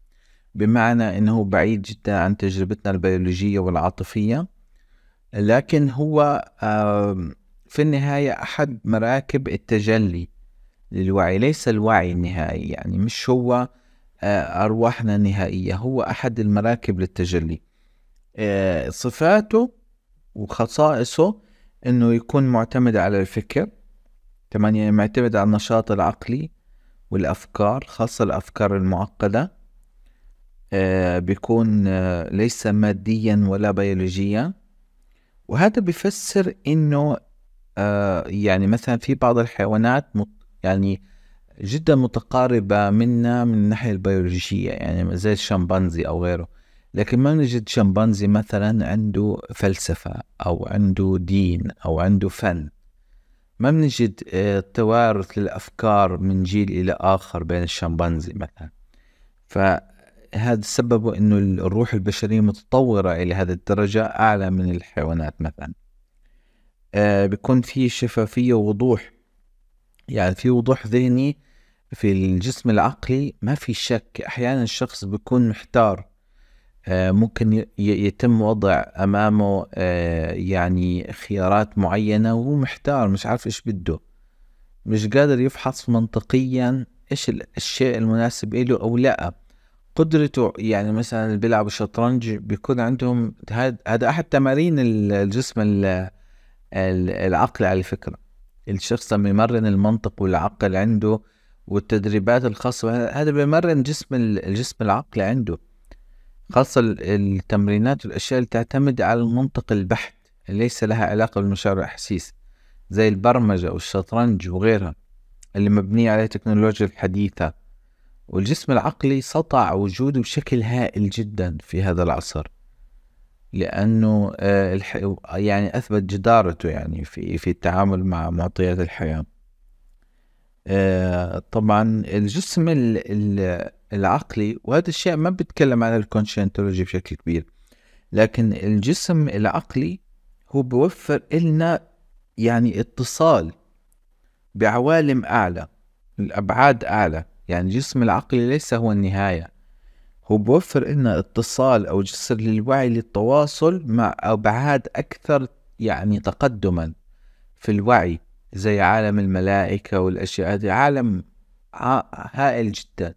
بمعنى أنه بعيد جدا عن تجربتنا البيولوجية والعاطفية لكن هو في النهاية أحد مراكب التجلي للوعي ليس الوعي النهائي يعني مش هو آه، أرواحنا النهائية هو أحد المراكب للتجلي آه، صفاته وخصائصه انه يكون معتمد على الفكر تمام يعني معتمد على النشاط العقلي والافكار خاصة الافكار المعقدة آه بيكون آه ليس ماديا ولا بيولوجيا وهذا بيفسر انه آه يعني مثلا في بعض الحيوانات مت يعني جدا متقاربة منا من الناحية البيولوجية يعني زي الشمبانزي أو غيره لكن ما نجد شمبانزي مثلا عنده فلسفة أو عنده دين أو عنده فن ما بنجد آه، توارث للأفكار من جيل إلى آخر بين الشمبانزي مثلا فهذا سببه أنه الروح البشرية متطورة إلى هذه الدرجة أعلى من الحيوانات مثلا آه، بيكون في شفافية ووضوح يعني في وضوح ذهني في الجسم العقلي ما في شك أحيانا الشخص بيكون محتار آه، ممكن يتم وضع امامه آه، يعني خيارات معينه وهو محتار مش عارف ايش بده مش قادر يفحص منطقيا ايش الشيء المناسب له او لا قدرته يعني مثلا اللي بيلعبوا الشطرنج بيكون عندهم هذا احد تمارين الجسم العقل على فكره الشخص لما يمرن المنطق والعقل عنده والتدريبات الخاصه هذا بيمرن جسم الجسم العقل عنده خاصة التمرينات والأشياء اللي تعتمد على المنطق البحت ليس لها علاقة بالمشاعر والأحاسيس زي البرمجة والشطرنج وغيرها اللي مبنية على التكنولوجيا الحديثة والجسم العقلي سطع وجوده بشكل هائل جدا في هذا العصر لأنه آه، يعني أثبت جدارته يعني في في التعامل مع معطيات الحياة آه، طبعا الجسم ال العقلي وهذا الشيء ما بتكلم عن الكونشنتولوجي بشكل كبير لكن الجسم العقلي هو بوفر لنا يعني اتصال بعوالم أعلى الأبعاد أعلى يعني الجسم العقلي ليس هو النهاية هو بوفر لنا اتصال أو جسر للوعي للتواصل مع أبعاد أكثر يعني تقدما في الوعي زي عالم الملائكة والأشياء هذه عالم هائل جدا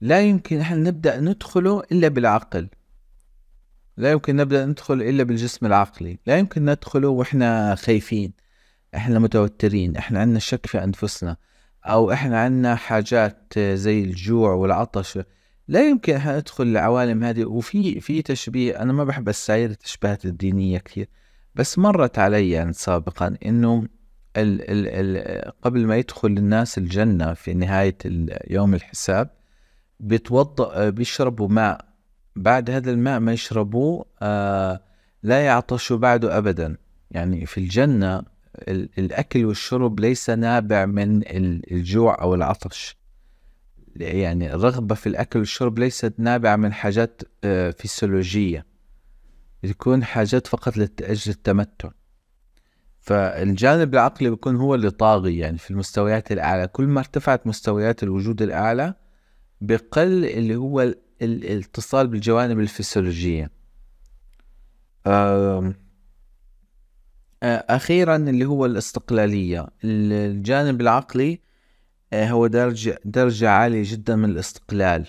لا يمكن احنا نبدأ ندخله إلا بالعقل لا يمكن نبدأ ندخل إلا بالجسم العقلي لا يمكن ندخله وإحنا خايفين إحنا متوترين إحنا عندنا شك في أنفسنا أو إحنا عندنا حاجات زي الجوع والعطش لا يمكن احنا ندخل العوالم هذه وفي في تشبيه أنا ما بحب أستعير التشبيهات الدينية كثير بس مرت علي يعني سابقا إنه ال ال ال قبل ما يدخل الناس الجنة في نهاية يوم الحساب بيتوضأ آه، بيشربوا ماء بعد هذا الماء ما يشربوه آه لا يعطشوا بعده أبدا يعني في الجنة الأكل والشرب ليس نابع من الجوع أو العطش يعني الرغبة في الأكل والشرب ليست نابعة من حاجات آه فسيولوجية بتكون حاجات فقط لأجل التمتع فالجانب العقلي بيكون هو اللي طاغي يعني في المستويات الأعلى كل ما ارتفعت مستويات الوجود الأعلى بقل اللي هو الاتصال بالجوانب الفسيولوجية أخيرا اللي هو الاستقلالية الجانب العقلي هو درجة, درجة عالية جدا من الاستقلال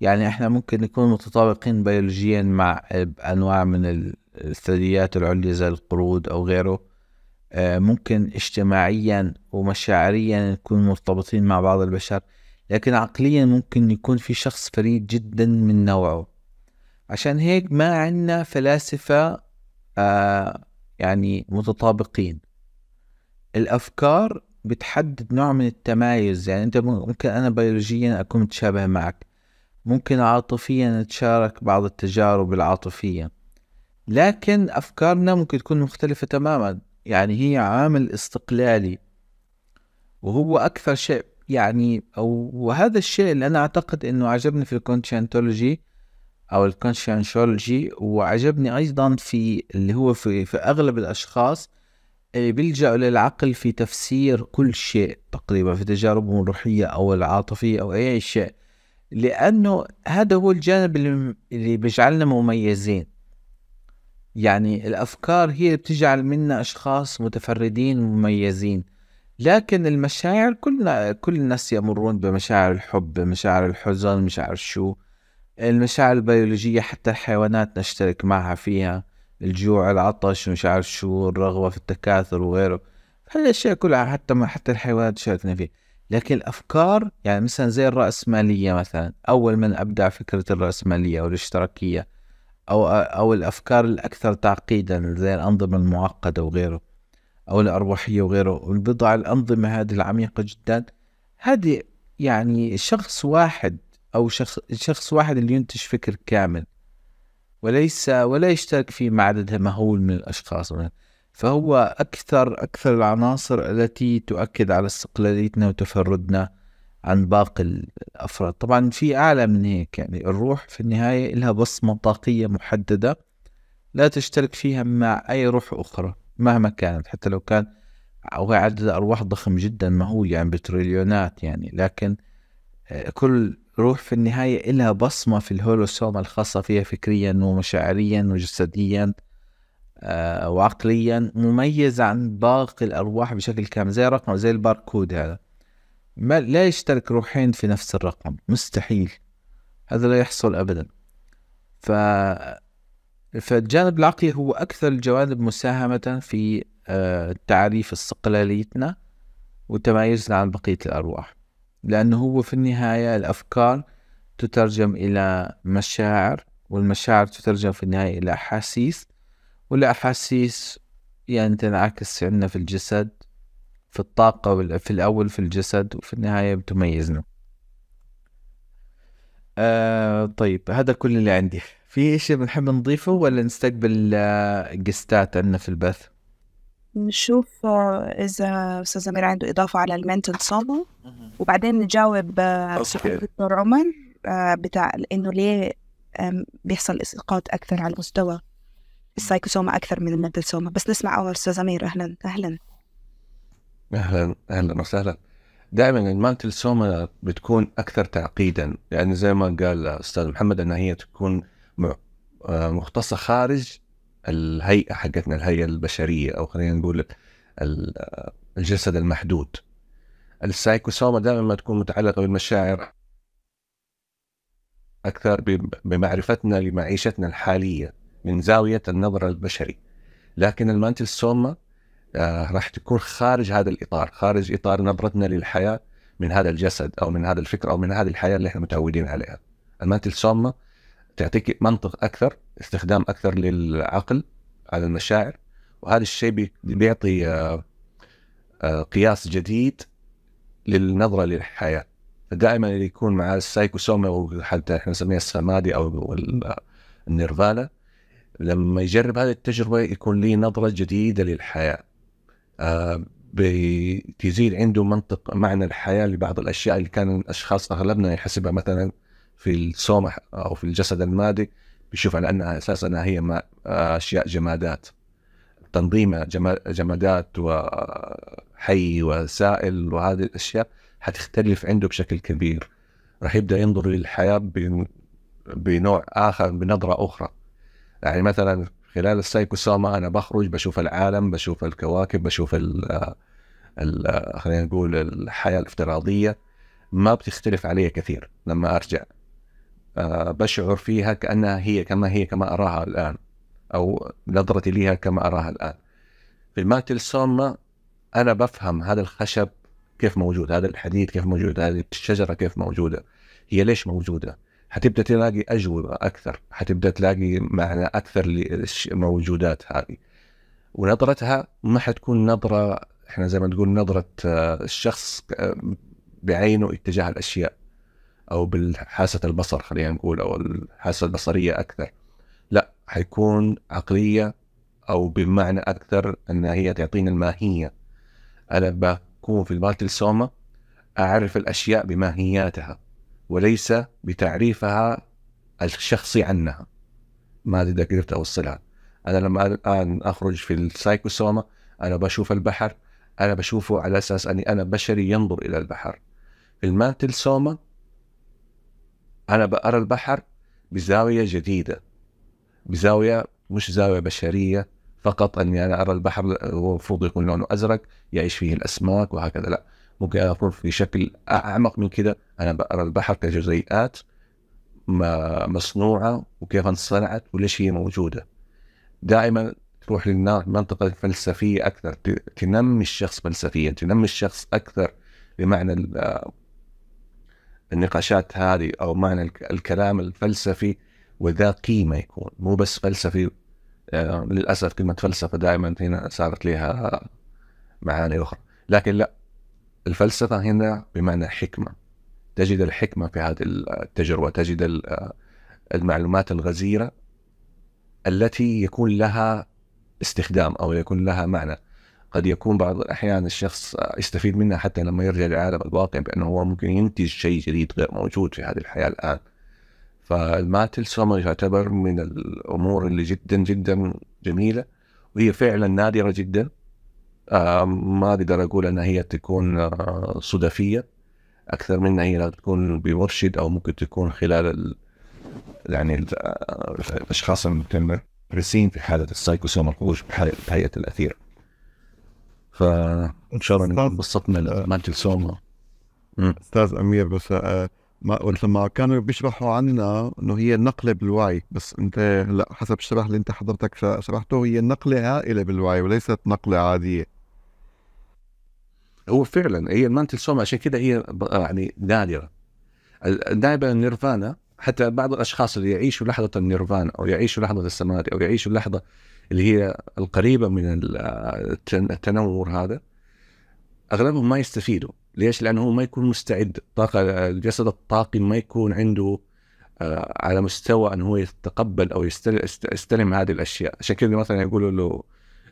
يعني احنا ممكن نكون متطابقين بيولوجيا مع أنواع من الثدييات العليا زي القرود أو غيره ممكن اجتماعيا ومشاعريا نكون مرتبطين مع بعض البشر لكن عقليا ممكن يكون في شخص فريد جدا من نوعه عشان هيك ما عندنا فلاسفة آه يعني متطابقين الأفكار بتحدد نوع من التمايز يعني أنت ممكن أنا بيولوجيا أكون متشابه معك ممكن عاطفيا نتشارك بعض التجارب العاطفية لكن أفكارنا ممكن تكون مختلفة تماما يعني هي عامل استقلالي وهو أكثر شيء يعني وهذا الشيء اللي انا اعتقد انه عجبني في الكونشنتولوجي او الكونشنشولوجي وعجبني ايضا في اللي هو في, في اغلب الاشخاص اللي بيلجأوا للعقل في تفسير كل شيء تقريبا في تجاربهم الروحية أو العاطفية أو أي شيء لأنه هذا هو الجانب اللي بيجعلنا مميزين يعني الأفكار هي بتجعل منا أشخاص متفردين ومميزين لكن المشاعر كلنا كل الناس يمرون بمشاعر الحب مشاعر الحزن مشاعر شو المشاعر البيولوجية حتى الحيوانات نشترك معها فيها الجوع العطش مش عارف شو الرغبة في التكاثر وغيره هالأشياء كلها حتى ما حتى الحيوانات شاركنا فيه لكن الأفكار يعني مثلا زي الرأسمالية مثلا أول من أبدع فكرة الرأسمالية والاشتراكية أو أو الأفكار الأكثر تعقيدا زي الأنظمة المعقدة وغيره أو الأرواحية وغيره والبضع الأنظمة هذه العميقة جدا هذه يعني شخص واحد أو شخص, شخص واحد اللي ينتج فكر كامل وليس ولا يشترك فيه مع عدد مهول من الأشخاص فهو أكثر أكثر العناصر التي تؤكد على استقلاليتنا وتفردنا عن باقي الأفراد طبعا في أعلى من هيك يعني الروح في النهاية لها بصمة طاقية محددة لا تشترك فيها مع أي روح أخرى مهما كانت حتى لو كان عدد الأرواح ضخم جدا ما هو يعني بتريليونات يعني لكن آه، كل روح في النهاية إلها بصمة في الهولوسوما الخاصة فيها فكريا ومشاعريا وجسديا آه، وعقليا مميز عن باقي الأرواح بشكل كامل زي رقم زي الباركود هذا ما لا يشترك روحين في نفس الرقم مستحيل هذا لا يحصل أبدا ف فالجانب العقلي هو أكثر الجوانب مساهمة في آه، تعريف استقلاليتنا وتمايزنا عن بقية الأرواح لأنه هو في النهاية الأفكار تترجم إلى مشاعر والمشاعر تترجم في النهاية إلى أحاسيس والأحاسيس يعني تنعكس عندنا في الجسد في الطاقة في الأول في الجسد وفي النهاية بتميزنا آه طيب هذا كل اللي عندي في شيء بنحب نضيفه ولا نستقبل آه، قستات عندنا في البث؟ نشوف آه، اذا استاذ امير عنده اضافه على المنتل صوبه وبعدين نجاوب آه، دكتور عمر بتاع انه ليه بيحصل اسقاط اكثر على مستوى السايكوسوما اكثر من المنتل سوما بس نسمع اول استاذ امير اهلا اهلا اهلا اهلا وسهلا دائما المنتل سوما بتكون اكثر تعقيدا يعني زي ما قال استاذ محمد انها هي تكون آه، مختصة خارج الهيئة حقتنا الهيئة البشرية أو خلينا نقول آه، الجسد المحدود السايكوسوما دائما ما تكون متعلقة بالمشاعر أكثر بمعرفتنا لمعيشتنا الحالية من زاوية النظر البشري لكن المانتل سوما آه راح تكون خارج هذا الإطار خارج إطار نظرتنا للحياة من هذا الجسد أو من هذا الفكر أو من هذه الحياة اللي احنا متعودين عليها المانتل سوما تعطيك منطق اكثر استخدام اكثر للعقل على المشاعر وهذا الشيء بيعطي آه، آه، قياس جديد للنظره للحياه فدائما اللي يكون مع السايكوسوما او حتى احنا نسميها السمادي او النيرفالا لما يجرب هذه التجربه يكون له نظره جديده للحياه آه بتزيد عنده منطق معنى الحياه لبعض الاشياء اللي كان الاشخاص اغلبنا يحسبها مثلا في السومح او في الجسد المادي بيشوف على انها اساسا هي ما اشياء جمادات تنظيم جمادات وحي وسائل وهذه الاشياء حتختلف عنده بشكل كبير راح يبدا ينظر للحياه بنوع اخر بنظره اخرى يعني مثلا خلال السايكوسوما انا بخرج بشوف العالم بشوف الكواكب بشوف ال خلينا نقول الحياه الافتراضيه ما بتختلف علي كثير لما ارجع آه، بشعر فيها كانها هي كما هي كما اراها الان او نظرتي لها كما اراها الان في المات الصامة انا بفهم هذا الخشب كيف موجود هذا الحديد كيف موجود هذه الشجره كيف موجوده هي ليش موجوده حتبدا تلاقي اجوبه اكثر حتبدا تلاقي معنى اكثر للموجودات هذه ونظرتها ما حتكون نظره احنا زي ما تقول نظره آه، الشخص آه، بعينه اتجاه الاشياء او بالحاسه البصر خلينا نقول او الحاسه البصريه اكثر لا حيكون عقليه او بمعنى اكثر ان هي تعطينا الماهيه انا بكون في الباتل سوما اعرف الاشياء بماهياتها وليس بتعريفها الشخصي عنها ما ادري اذا قدرت اوصلها انا لما الان اخرج في السايكوسوما انا بشوف البحر انا بشوفه على اساس اني انا بشري ينظر الى البحر في المانتل سوما انا بأرى البحر بزاويه جديده بزاويه مش زاويه بشريه فقط اني انا ارى البحر هو المفروض يكون لونه ازرق يعيش فيه الاسماك وهكذا لا ممكن اكون في شكل اعمق من كذا انا بأرى البحر كجزيئات مصنوعه وكيف انصنعت وليش هي موجوده دائما تروح للمنطقه الفلسفيه اكثر تنمي الشخص فلسفيا تنمي الشخص اكثر بمعنى النقاشات هذه او معنى الكلام الفلسفي وذا قيمه يكون مو بس فلسفي آه، للاسف كلمه فلسفه دائما هنا صارت لها معاني اخرى لكن لا الفلسفه هنا بمعنى حكمه تجد الحكمه في هذه التجربه تجد آه، المعلومات الغزيره التي يكون لها استخدام او يكون لها معنى قد يكون بعض الأحيان الشخص يستفيد منها حتى لما يرجع لعالم الواقع بأنه هو ممكن ينتج شيء جديد غير موجود في هذه الحياة الآن فالماتل سومر يعتبر من الأمور اللي جدا جدا جميلة وهي فعلا نادرة جدا ما أقدر أقول أنها هي تكون آه، صدفية أكثر منها هي تكون بمرشد أو ممكن تكون خلال ال... يعني آه، الأشخاص المتمرسين في حالة السايكوسومر بحالة بهيئه الأثير فان شاء الله انبسطنا مانتل سوما استاذ امير بس آه، ما لما كانوا بيشرحوا عنا انه هي النقله بالوعي بس انت هلا حسب الشرح اللي انت حضرتك شرحته هي نقله هائله بالوعي وليست نقله عاديه هو فعلا هي المانتل عشان كده هي آه، يعني نادره دائما النيرفانا حتى بعض الاشخاص اللي يعيشوا لحظه النيرفانا او يعيشوا لحظه السمادي او يعيشوا لحظه اللي هي القريبه من التنور هذا اغلبهم ما يستفيدوا ليش؟ لانه هو ما يكون مستعد طاقة الجسد الطاقي ما يكون عنده آه، على مستوى انه هو يتقبل او يستلم هذه الاشياء عشان كذا مثلا يقولوا له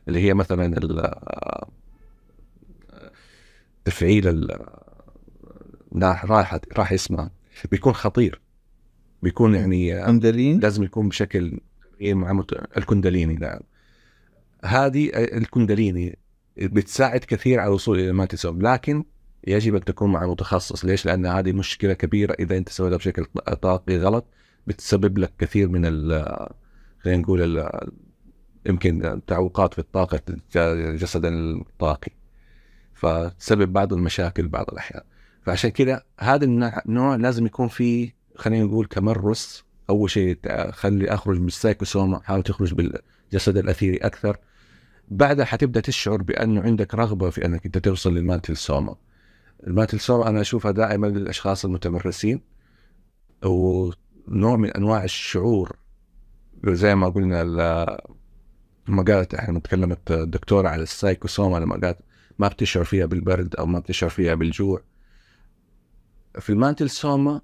اللي هي مثلا آه، تفعيل راح راح اسمها بيكون خطير بيكون يعني آه، لازم يكون بشكل إيه، مع مت... الكندليني نعم هذه الكندليني بتساعد كثير على الوصول الى ما لكن يجب ان تكون مع متخصص ليش لان هذه مشكله كبيره اذا انت سويتها بشكل طاقي غلط بتسبب لك كثير من خلينا نقول يمكن تعوقات في الطاقه جسد الطاقي فتسبب بعض المشاكل بعض الاحيان فعشان كذا هذا النوع لازم يكون فيه خلينا نقول تمرس اول شيء خلي اخرج من السايكوسوما حاول تخرج بالجسد الاثيري اكثر بعدها حتبدا تشعر بانه عندك رغبه في انك انت توصل للمانتل سوما المانتل سوما انا اشوفها دائما للاشخاص المتمرسين ونوع من انواع الشعور زي ما قلنا لما قالت احنا تكلمت الدكتوره على السايكوسوما لما قالت ما بتشعر فيها بالبرد او ما بتشعر فيها بالجوع في المانتل سوما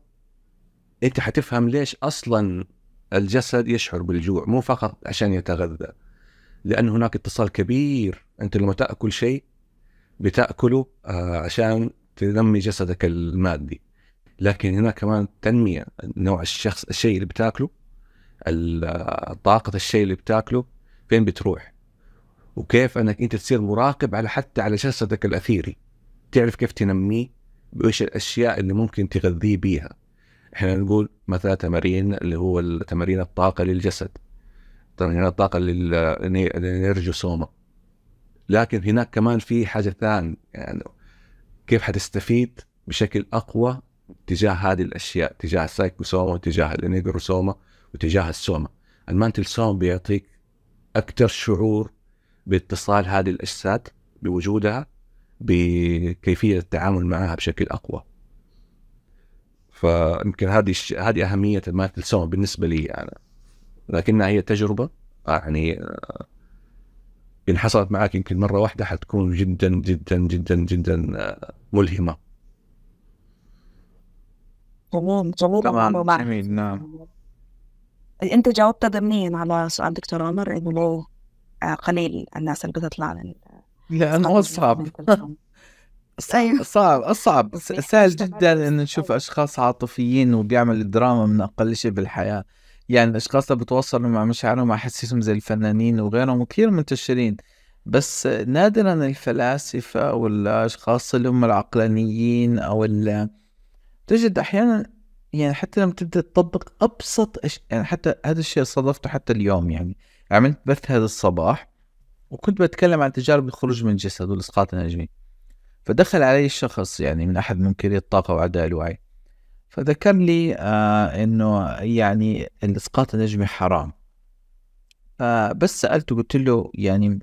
انت حتفهم ليش اصلا الجسد يشعر بالجوع مو فقط عشان يتغذى لان هناك اتصال كبير انت لما تاكل شيء بتاكله آه، عشان تنمي جسدك المادي لكن هنا كمان تنميه نوع الشخص الشيء اللي بتاكله آه، طاقه الشيء اللي بتاكله فين بتروح وكيف انك انت تصير مراقب على حتى على جسدك الاثيري تعرف كيف تنميه وايش الاشياء اللي ممكن تغذيه بيها احنا نقول مثلا تمارين اللي هو تمارين الطاقه للجسد تمارين الطاقه سوما لكن هناك كمان في حاجه ثانيه يعني كيف حتستفيد بشكل اقوى تجاه هذه الاشياء تجاه السايكوسوما وتجاه الانيجروسوما وتجاه السوما المانتل سوما بيعطيك اكثر شعور باتصال هذه الاجساد بوجودها بكيفيه التعامل معها بشكل اقوى فيمكن هذه هذه اهميه المايكل سون بالنسبه لي انا يعني. لكنها هي تجربه يعني آه، ان حصلت معك يمكن مره واحده حتكون جدا جدا جدا جدا آه، ملهمه تمام جميل جميل نعم انت جاوبت ضمنيا على سؤال دكتور عمر انه لو آه، قليل الناس اللي بتطلع لانه هو صعب أيوه. صعب صعب سهل جدا ان نشوف اشخاص عاطفيين وبيعمل الدراما من اقل شيء بالحياه يعني الاشخاص اللي بتوصلوا مع مشاعرهم احاسيسهم زي الفنانين وغيرهم وكثير منتشرين بس نادرا الفلاسفه والاشخاص اللي هم العقلانيين او تجد احيانا يعني حتى لما تبدا تطبق ابسط أش... يعني حتى هذا الشيء صادفته حتى اليوم يعني عملت بث هذا الصباح وكنت بتكلم عن تجارب الخروج من الجسد والاسقاط النجمي فدخل علي الشخص يعني من أحد منكري الطاقة وعداء الوعي فذكر لي آه إنه يعني الإسقاط النجمي حرام فبس سألته قلت له يعني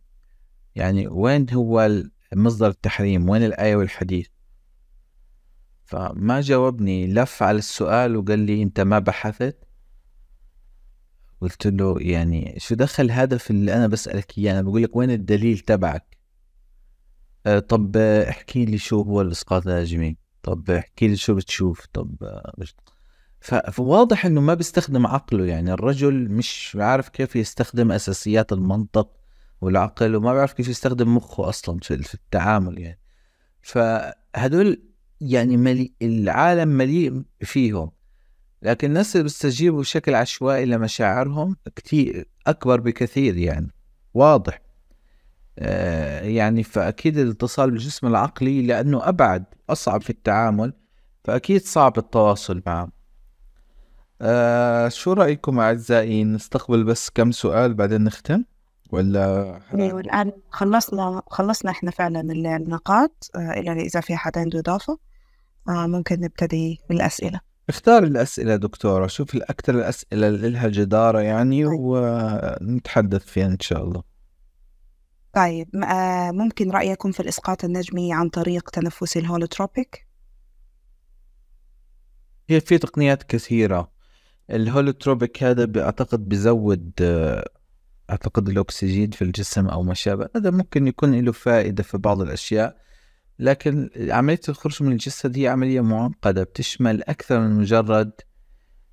يعني وين هو مصدر التحريم وين الآية والحديث فما جاوبني لف على السؤال وقال لي أنت ما بحثت قلت له يعني شو دخل هذا في اللي أنا بسألك إياه أنا بقول لك وين الدليل تبعك آه، طب آه، احكي لي شو هو الاسقاط الهجمي طب احكي لي شو بتشوف طب آه، فواضح انه ما بيستخدم عقله يعني الرجل مش عارف كيف يستخدم اساسيات المنطق والعقل وما بيعرف كيف يستخدم مخه اصلا في التعامل يعني فهدول يعني ملي العالم مليء فيهم لكن الناس اللي بيستجيبوا بشكل عشوائي لمشاعرهم كتير اكبر بكثير يعني واضح آه، يعني فأكيد الاتصال بالجسم العقلي لأنه أبعد أصعب في التعامل فأكيد صعب التواصل معه آه شو رأيكم أعزائي نستقبل بس كم سؤال بعدين نختم ولا إيه، والآن خلصنا خلصنا إحنا فعلا النقاط آه، إلا إذا في حد عنده إضافة آه، ممكن نبتدي بالأسئلة اختار الأسئلة دكتورة شوف الأكثر الأسئلة اللي لها جدارة يعني طيب. ونتحدث فيها إن شاء الله طيب آه، ممكن رأيكم في الإسقاط النجمي عن طريق تنفس الهولوتروبيك؟ هي في تقنيات كثيرة الهولوتروبيك هذا بأعتقد بزود آه، أعتقد الأكسجين في الجسم أو ما شابه هذا ممكن يكون له فائدة في بعض الأشياء لكن عملية الخروج من الجسد هي عملية معقدة بتشمل أكثر من مجرد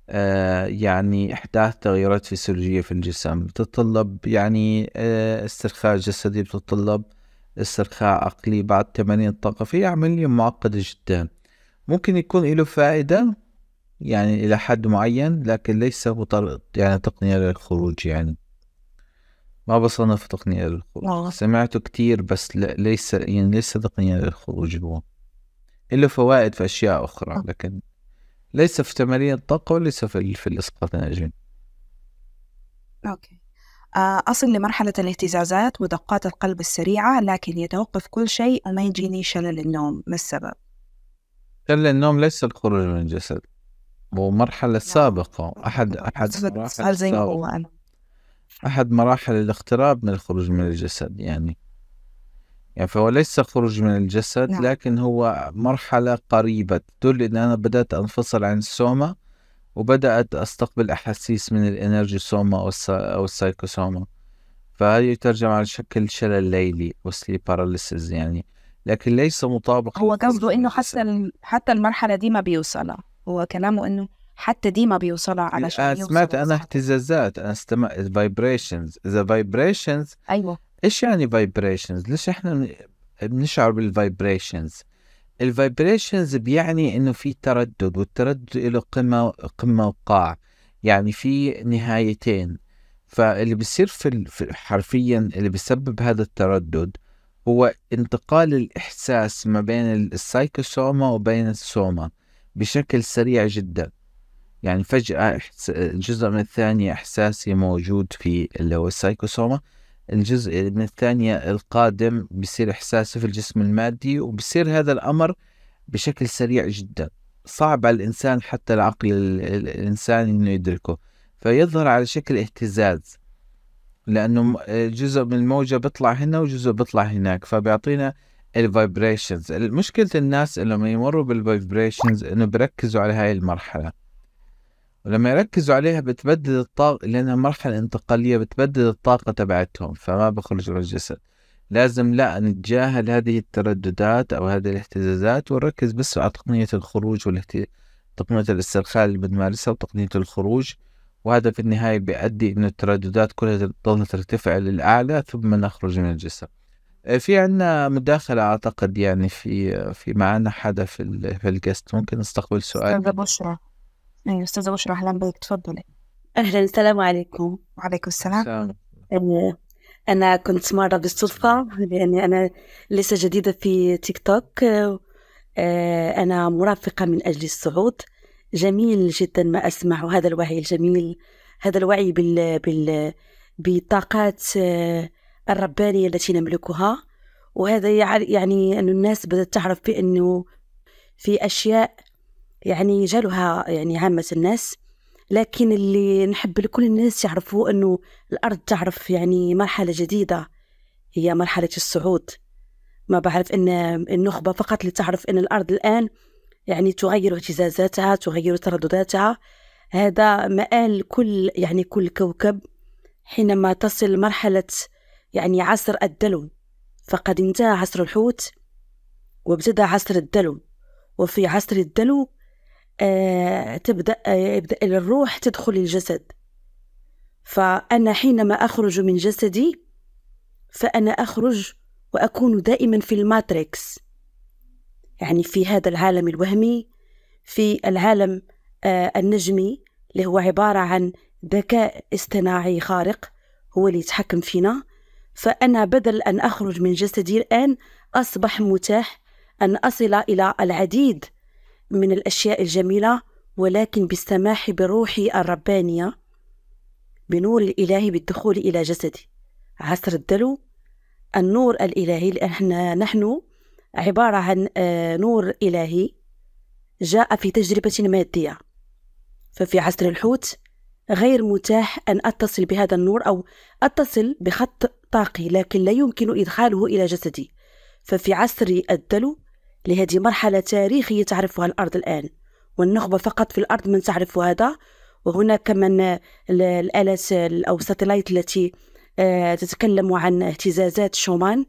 آه، يعني احداث تغيرات فسيولوجيه في الجسم تتطلب يعني آه، استرخاء جسدي بتتطلب استرخاء عقلي بعد تمارين الطاقه في عمليه معقده جدا ممكن يكون له فائده يعني الى حد معين لكن ليس بطريقه يعني تقنيه للخروج يعني ما بصنف تقنيه للخروج سمعته كتير بس ليس يعني ليس تقنيه للخروج هو له فوائد في اشياء اخرى آه. لكن ليس في تمارين الطاقة وليس في, في الإسقاط الناجم أوكي آه، أصل لمرحلة الاهتزازات ودقات القلب السريعة لكن يتوقف كل شيء وما يجيني شلل النوم ما السبب؟ شلل النوم ليس الخروج من الجسد ومرحلة نعم. سابقة أحد أحد مراحل زي ما هو أنا أحد مراحل الاقتراب من الخروج من الجسد يعني يعني فهو ليس خروج من الجسد نعم. لكن هو مرحلة قريبة تدل أن أنا بدأت أنفصل عن السوما وبدأت أستقبل أحاسيس من الإنرجي سوما أو السايكوسوما فهذه يترجم على شكل شلل ليلي وسليب باراليسيز يعني لكن ليس مطابق هو قصده انه حتى حتى المرحله دي ما بيوصلها هو كلامه انه حتى دي ما بيوصلها علشان أنا سمعت انا اهتزازات انا استمع فايبريشنز اذا فايبريشنز ايوه ايش يعني فايبريشنز ليش احنا بنشعر بالفايبريشنز الفايبريشنز بيعني انه في تردد والتردد له قمه قمه وقاع يعني في نهايتين فاللي بيصير في حرفيا اللي بيسبب هذا التردد هو انتقال الإحساس ما بين السايكوسوما وبين السوما بشكل سريع جدا يعني فجأة جزء من الثانية إحساسي موجود في اللي هو السايكوسوما الجزء من الثانية القادم بيصير إحساسه في الجسم المادي وبصير هذا الأمر بشكل سريع جدا صعب على الإنسان حتى العقل الإنساني إنه يدركه فيظهر على شكل اهتزاز لأنه جزء من الموجة بيطلع هنا وجزء بيطلع هناك فبيعطينا الفايبريشنز مشكلة الناس لما يمروا بالفايبريشنز إنه بيركزوا على هاي المرحلة ولما يركزوا عليها بتبدل الطاقة لأنها مرحلة انتقالية بتبدل الطاقة تبعتهم فما بخرج من الجسد لازم لا نتجاهل هذه الترددات أو هذه الاهتزازات ونركز بس على تقنية الخروج والاهت... تقنية الاسترخاء اللي بنمارسها وتقنية الخروج وهذا في النهاية بيؤدي إنه الترددات كلها تظل ترتفع للأعلى ثم نخرج من الجسم. في عندنا مداخلة أعتقد يعني في في معنا حدا في في الجست ممكن نستقبل سؤال. أستاذة بشرى أيوة أستاذة بشرى أهلا بك تفضلي أهلا السلام عليكم وعليكم السلام, آه، أنا كنت مرة بالصدفة لأني أنا لسه جديدة في تيك توك آه، أنا مرافقة من أجل الصعود جميل جدا ما أسمع هذا الوعي الجميل هذا الوعي بال, بال... بالطاقات آه، الربانية التي نملكها وهذا يعني أن الناس بدأت تعرف بأنه في أشياء يعني جالها يعني عامة الناس لكن اللي نحب لكل الناس يعرفوا أنه الأرض تعرف يعني مرحلة جديدة هي مرحلة الصعود ما بعرف أن النخبة فقط اللي تعرف أن الأرض الآن يعني تغير اهتزازاتها تغير تردداتها هذا مآل كل يعني كل كوكب حينما تصل مرحلة يعني عصر الدلو فقد انتهى عصر الحوت وابتدى عصر الدلو وفي عصر الدلو آه، تبدأ آه، يبدأ الروح تدخل الجسد فأنا حينما أخرج من جسدي فأنا أخرج وأكون دائما في الماتريكس يعني في هذا العالم الوهمي في العالم آه، النجمي اللي هو عبارة عن ذكاء اصطناعي خارق هو اللي يتحكم فينا فأنا بدل أن أخرج من جسدي الآن أصبح متاح أن أصل إلى العديد من الأشياء الجميلة ولكن بالسماح بروحي الربانية بنور الإلهي بالدخول إلى جسدي عصر الدلو النور الإلهي لأن نحن عبارة عن آه، نور إلهي جاء في تجربة مادية ففي عصر الحوت غير متاح أن أتصل بهذا النور أو أتصل بخط طاقي لكن لا يمكن إدخاله إلى جسدي ففي عصر الدلو لهذه مرحلة تاريخية تعرفها الأرض الآن والنخبة فقط في الأرض من تعرف هذا وهناك من الآلات أو ساتلايت التي آه، تتكلم عن اهتزازات شومان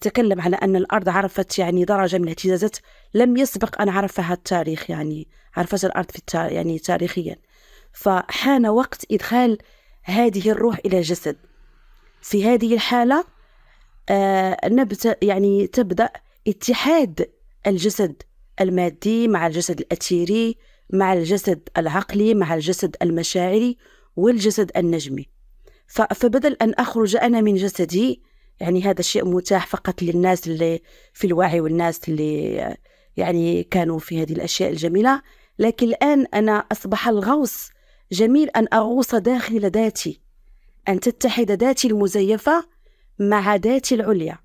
تتكلم على أن الأرض عرفت يعني درجة من الاهتزازات لم يسبق أن عرفها التاريخ يعني عرفت الأرض في التاريخ يعني تاريخيا فحان وقت إدخال هذه الروح إلى الجسد في هذه الحالة آه نبت يعني تبدأ اتحاد الجسد المادي مع الجسد الأثيري مع الجسد العقلي مع الجسد المشاعري والجسد النجمي فبدل أن أخرج أنا من جسدي يعني هذا الشيء متاح فقط للناس اللي في الوعي والناس اللي يعني كانوا في هذه الأشياء الجميلة لكن الآن أنا أصبح الغوص جميل أن أغوص داخل ذاتي أن تتحد ذاتي المزيفة مع ذاتي العليا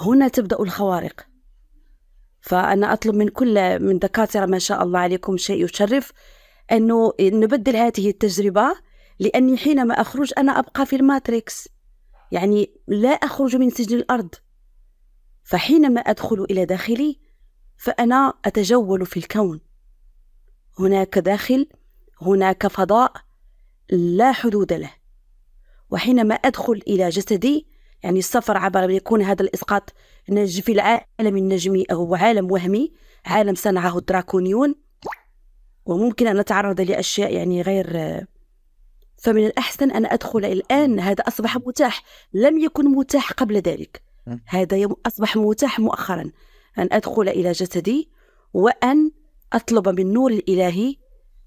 هنا تبدأ الخوارق فأنا أطلب من كل من دكاترة ما شاء الله عليكم شيء يشرف أنه نبدل هذه التجربة لأني حينما أخرج أنا أبقى في الماتريكس يعني لا أخرج من سجن الأرض فحينما أدخل إلى داخلي فأنا أتجول في الكون هناك داخل هناك فضاء لا حدود له وحينما أدخل إلى جسدي يعني السفر عبر أن يكون هذا الإسقاط نج في العالم النجمي هو عالم وهمي عالم صنعه الدراكونيون وممكن أن نتعرض لأشياء يعني غير فمن الأحسن أن أدخل الآن هذا أصبح متاح لم يكن متاح قبل ذلك هذا أصبح متاح مؤخرا أن أدخل إلى جسدي وأن أطلب من النور الإلهي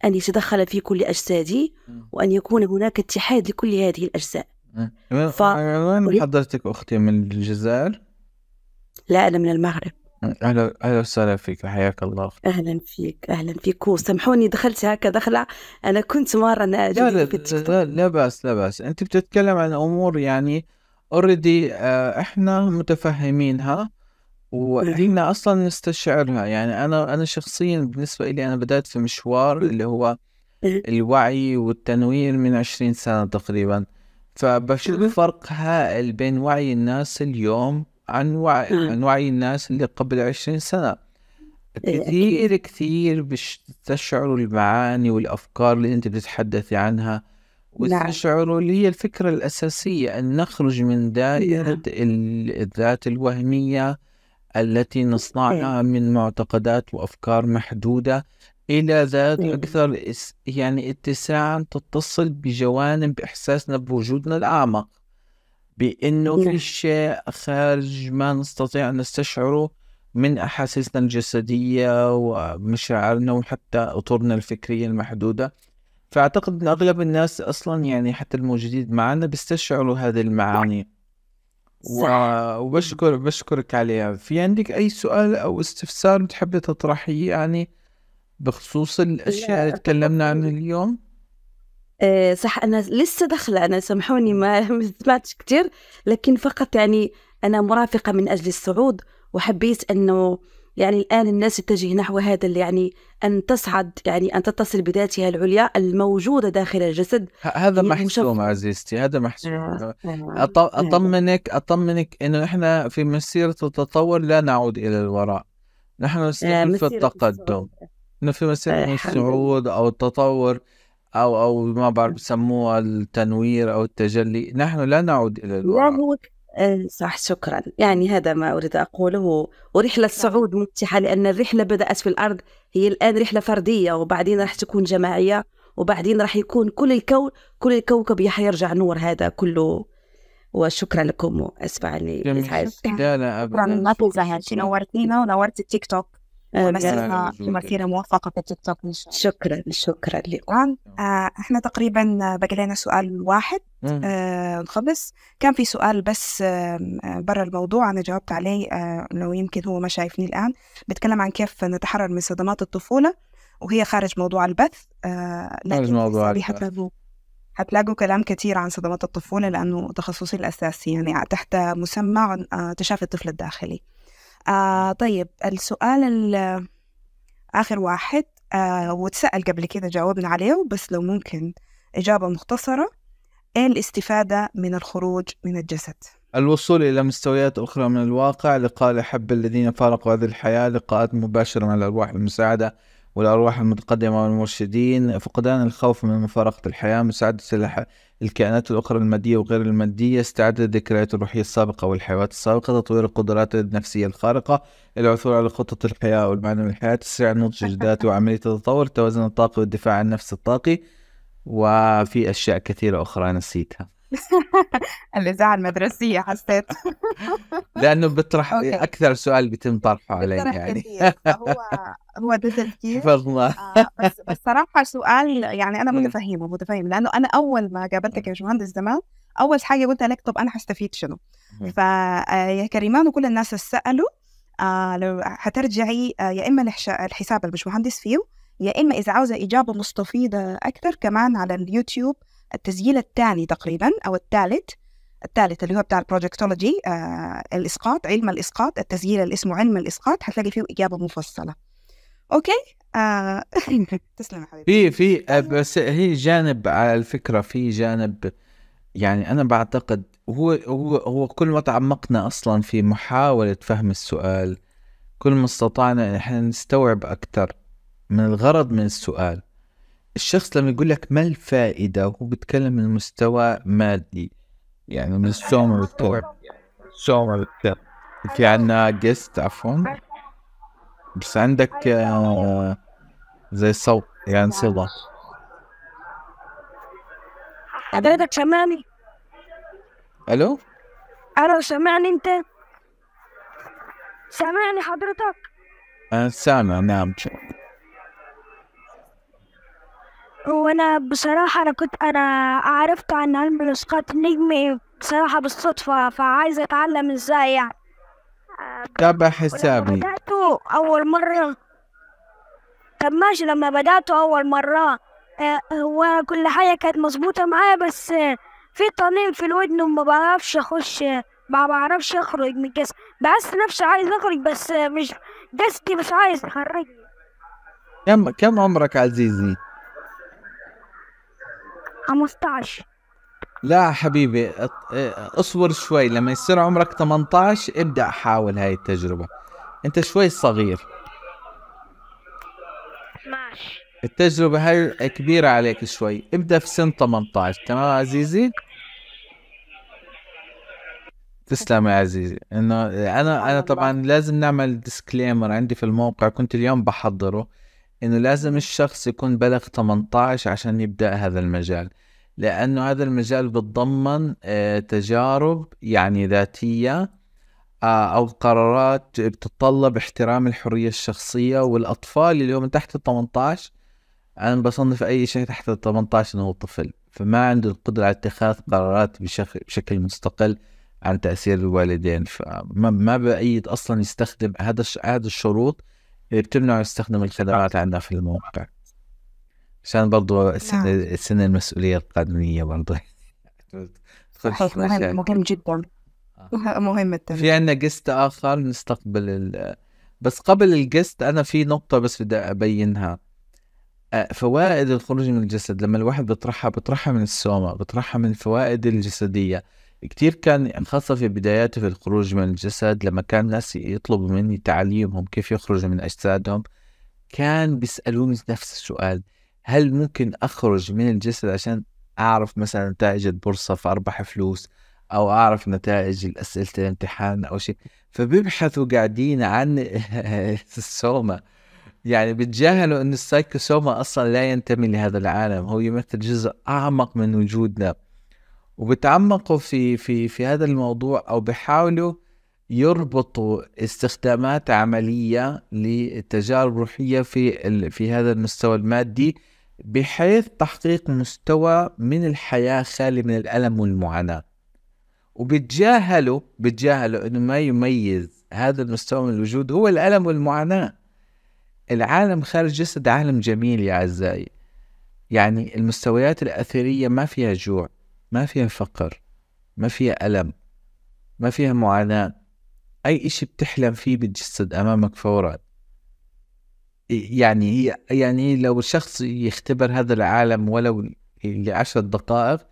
أن يتدخل في كل أجسادي وأن يكون هناك اتحاد لكل هذه الأجساد ف... وين حضرتك اختي من الجزائر؟ لا انا من المغرب اهلا اهلا وسهلا فيك حياك الله اهلا فيك اهلا فيك وسامحوني دخلت هكا دخله انا كنت مره انا لا لا, لا باس لا باس انت بتتكلم عن امور يعني اوريدي آه، احنا متفهمينها وقدرنا اصلا نستشعرها يعني انا انا شخصيا بالنسبه لي انا بدات في مشوار اللي هو الوعي والتنوير من 20 سنه تقريبا فبشوف فرق هائل بين وعي الناس اليوم عن وعي, عن وعي الناس اللي قبل عشرين سنة إيه، كثير كثير بتشعروا المعاني والأفكار اللي أنت بتتحدثي عنها نعم. وتشعروا اللي هي الفكرة الأساسية أن نخرج من دائرة نعم. الذات الوهمية التي نصنعها إيه. من معتقدات وأفكار محدودة إلى ذات إيه. أكثر يعني اتساعا تتصل بجوانب إحساسنا بوجودنا الأعمق بأنه في نعم. شيء خارج ما نستطيع أن نستشعره من أحاسيسنا الجسدية ومشاعرنا وحتى اطرنا الفكرية المحدودة فأعتقد أن أغلب الناس أصلا يعني حتى الموجودين معنا بيستشعروا هذه المعاني صح. وبشكر بشكرك عليها في عندك أي سؤال أو استفسار بتحبي تطرحيه يعني بخصوص الاشياء اللي تكلمنا عنها اليوم آه صح انا لسه داخله انا سامحوني ما [LAUGHS] سمعتش كثير لكن فقط يعني انا مرافقه من اجل الصعود وحبيت انه يعني الان الناس تتجه نحو هذا اللي يعني ان تصعد يعني ان تتصل بذاتها العليا الموجوده داخل الجسد هذا محسوم عزيزتي هذا محسوم آه، آه، آه. اطمنك اطمنك انه احنا في مسيره التطور لا نعود الى الوراء نحن نستمر في التقدم في مسألة إيه، الصعود أو التطور أو أو ما بعرف بسموها التنوير أو التجلي نحن لا نعود إلى الوراء إيه، صح شكرا يعني هذا ما أريد أقوله ورحلة نعم. الصعود ممتعة لأن الرحلة بدأت في الأرض هي الآن رحلة فردية وبعدين راح تكون جماعية وبعدين راح يكون كل الكون كل الكوكب يرجع نور هذا كله وشكرا لكم واسمعني لا لا ابدا شكرا لك زهر نورتينا ونورت التيك توك آه، مسيرة موفقة في التيك توك إن شاء الله شكرا شكرا لكم آه. آه، احنا تقريبا بقى لنا سؤال واحد آه خبص كان في سؤال بس آه برا الموضوع أنا جاوبت عليه آه لو يمكن هو ما شايفني الآن بتكلم عن كيف نتحرر من صدمات الطفولة وهي خارج موضوع البث خارج موضوع البث هتلاقوا كلام كثير عن صدمات الطفولة لأنه تخصصي الأساسي يعني تحت مسمى تشافي الطفل الداخلي آه طيب السؤال آخر واحد آه وتسأل قبل كده جاوبنا عليه بس لو ممكن إجابة مختصرة إيه الاستفادة من الخروج من الجسد؟ الوصول إلى مستويات أخرى من الواقع لقاء الأحبة الذين فارقوا هذه الحياة لقاءات مباشرة مع الأرواح المساعدة والأرواح المتقدمة والمرشدين فقدان الخوف من مفارقة الحياة مساعدة الكائنات الأخرى المادية وغير المادية استعادة الذكريات الروحية السابقة والحيوات السابقة تطوير القدرات النفسية الخارقة العثور على خطة الحياة والمعنى من الحياة تسريع نضج الذات وعملية التطور التوازن الطاقي والدفاع عن النفس الطاقي وفي أشياء كثيرة أخرى نسيتها الإذاعة [LAUGHS] المدرسية حسيت [LAUGHS] لأنه بيطرح أكثر سؤال بيتم طرحه علينا يعني [LAUGHS] هو هو ده التفكير حفظنا آه بس بصراحة سؤال يعني أنا متفهمه متفهم لأنه أنا أول ما قابلتك يا مهندس زمان أول حاجة قلت لك طب أنا حستفيد شنو؟ فيا آه، كريمان وكل الناس سألوا آه لو حترجعي آه يا إما الحساب مهندس فيه يا إما إذا عاوزة إجابة مستفيضة أكثر كمان على اليوتيوب التسجيل الثاني تقريبا او الثالث الثالث اللي هو بتاع البروجكتولوجي آه الاسقاط علم الاسقاط التسجيل اللي اسمه علم الاسقاط حتلاقي فيه اجابه مفصله اوكي آه [LAUGHS] تسلم حبيبي في في آه، بس هي جانب على آه، الفكره في جانب يعني انا بعتقد هو هو هو كل ما تعمقنا اصلا في محاوله فهم السؤال كل ما استطعنا ان احنا نستوعب اكثر من الغرض من السؤال الشخص لما يقول لك ما الفائدة وهو بيتكلم من مستوى مادي يعني من السومر والتور السومر في عندنا جيست عفوا بس عندك آه، زي صوت يعني صلة حضرتك سامعني؟ الو؟ الو سامعني انت؟ سامعني حضرتك؟ انا سامع نعم وانا بصراحة انا كنت انا عرفت عن علم الاسقاط النجمي بصراحة بالصدفة فعايزة اتعلم ازاي يعني تابع حسابي بدأته اول مرة طب ماشي لما بدأته اول مرة آه، هو كل حاجة كانت مظبوطة معايا بس في طنين في الودن وما بعرفش اخش ما بعرفش اخرج من الجسم بحس نفسي عايز اخرج بس مش جسدي مش عايز يخرجني كم كم عمرك عزيزي؟ 15 لا حبيبي اصبر شوي لما يصير عمرك 18 ابدأ حاول هاي التجربة انت شوي صغير ماشي التجربة هاي كبيرة عليك شوي ابدأ في سن 18 تمام عزيزي تسلم يا عزيزي انه انا انا طبعا لازم نعمل ديسكليمر عندي في الموقع كنت اليوم بحضره انه لازم الشخص يكون بلغ 18 عشان يبدا هذا المجال لانه هذا المجال بتضمن آه، تجارب يعني ذاتيه آه، او قرارات بتتطلب احترام الحريه الشخصيه والاطفال اللي هم تحت ال 18 انا بصنف اي شيء تحت ال 18 انه هو طفل فما عنده القدره على اتخاذ قرارات بشكل مستقل عن تاثير الوالدين فما بايد اصلا يستخدم هذا هذا الشروط إيه، بتمنع استخدام الخدمات عندنا في الموقع عشان برضو نعم. السنة المسؤولية القانونية برضو [LAUGHS] مهم مهم جدا آه. مهم التنمية. في عندنا جست آخر نستقبل ال... بس قبل الجست أنا في نقطة بس بدي أبينها آه، فوائد الخروج من الجسد لما الواحد بيطرحها بيطرحها من السوما بيطرحها من الفوائد الجسدية كتير كان يعني خاصة في بداياته في الخروج من الجسد لما كان الناس يطلبوا مني تعليمهم كيف يخرجوا من أجسادهم كان بيسألوني نفس السؤال هل ممكن أخرج من الجسد عشان أعرف مثلا نتائج البورصة فأربح فلوس أو أعرف نتائج الأسئلة الامتحان أو شيء فبيبحثوا قاعدين عن [LAUGHS] السوما يعني بتجاهلوا أن السايكوسوما أصلا لا ينتمي لهذا العالم هو يمثل جزء أعمق من وجودنا وبتعمقوا في في في هذا الموضوع او بيحاولوا يربطوا استخدامات عمليه للتجارب الروحيه في في هذا المستوى المادي بحيث تحقيق مستوى من الحياه خالي من الالم والمعاناه وبتجاهلوا بتجاهلوا انه ما يميز هذا المستوى من الوجود هو الالم والمعاناه العالم خارج جسد عالم جميل يا اعزائي يعني المستويات الاثريه ما فيها جوع ما فيها فقر ما فيها ألم ما فيها معاناة أي إشي بتحلم فيه بتجسد أمامك فورا يعني هي يعني لو شخص يختبر هذا العالم ولو لعشر دقائق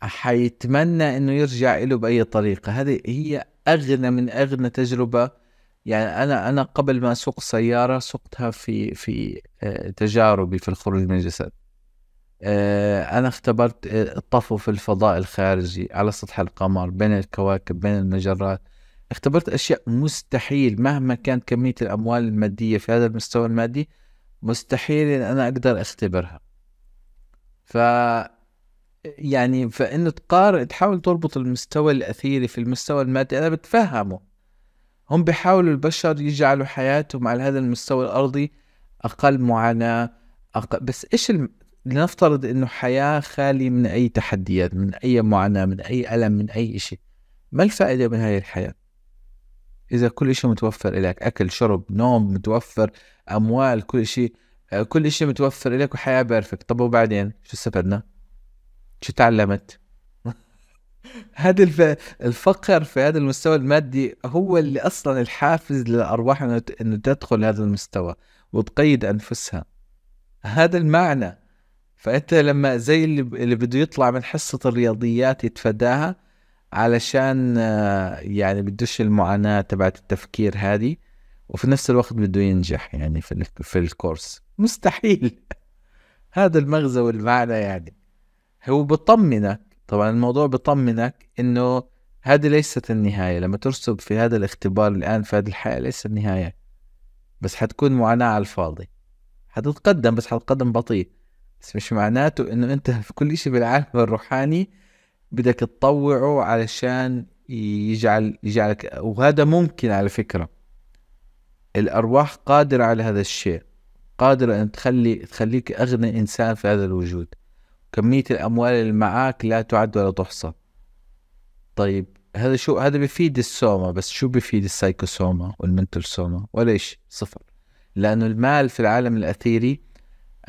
حيتمنى انه يرجع له باي طريقه هذه هي اغنى من اغنى تجربه يعني انا انا قبل ما اسوق سياره سقتها في في آه، تجاربي في الخروج من الجسد آه، أنا اختبرت آه، الطفو في الفضاء الخارجي على سطح القمر بين الكواكب بين المجرات اختبرت أشياء مستحيل مهما كانت كمية الأموال المادية في هذا المستوى المادي مستحيل إن أنا أقدر أختبرها ف يعني فإن تقارن تحاول تربط المستوى الأثيري في المستوى المادي أنا بتفهمه هم بيحاولوا البشر يجعلوا حياتهم على هذا المستوى الأرضي أقل معاناة أقل بس إيش الم... لنفترض انه حياه خاليه من اي تحديات من اي معاناه من اي الم من اي شيء ما الفائده من هاي الحياه اذا كل شيء متوفر لك اكل شرب نوم متوفر اموال كل شيء آه، كل شيء متوفر لك وحياه بيرفكت طب وبعدين شو استفدنا شو تعلمت [LAUGHS] هذا الف... الفقر في هذا المستوى المادي هو اللي اصلا الحافز للارواح انه تدخل هذا المستوى وتقيد انفسها هذا المعنى فانت لما زي اللي, اللي بده يطلع من حصه الرياضيات يتفاداها علشان آه، يعني بدوش المعاناه تبعت التفكير هذه وفي نفس الوقت بده ينجح يعني في في الكورس مستحيل [LAUGHS] هذا المغزى والمعنى يعني هو بطمنك طبعا الموضوع بطمنك انه هذه ليست النهاية لما ترسب في هذا الاختبار الآن في هذه الحياة ليست النهاية بس حتكون معاناة على الفاضي حتتقدم بس حتتقدم بطيء بس مش معناته انه انت في كل شيء بالعالم الروحاني بدك تطوعه علشان يجعل يجعلك وهذا ممكن على فكرة الأرواح قادرة على هذا الشيء قادرة أن تخلي تخليك أغنى إنسان في هذا الوجود كمية الأموال اللي معك لا تعد ولا تحصى طيب هذا شو هذا بيفيد السوما بس شو بيفيد السايكوسوما والمنتل سوما ولا إيش صفر لأنه المال في العالم الأثيري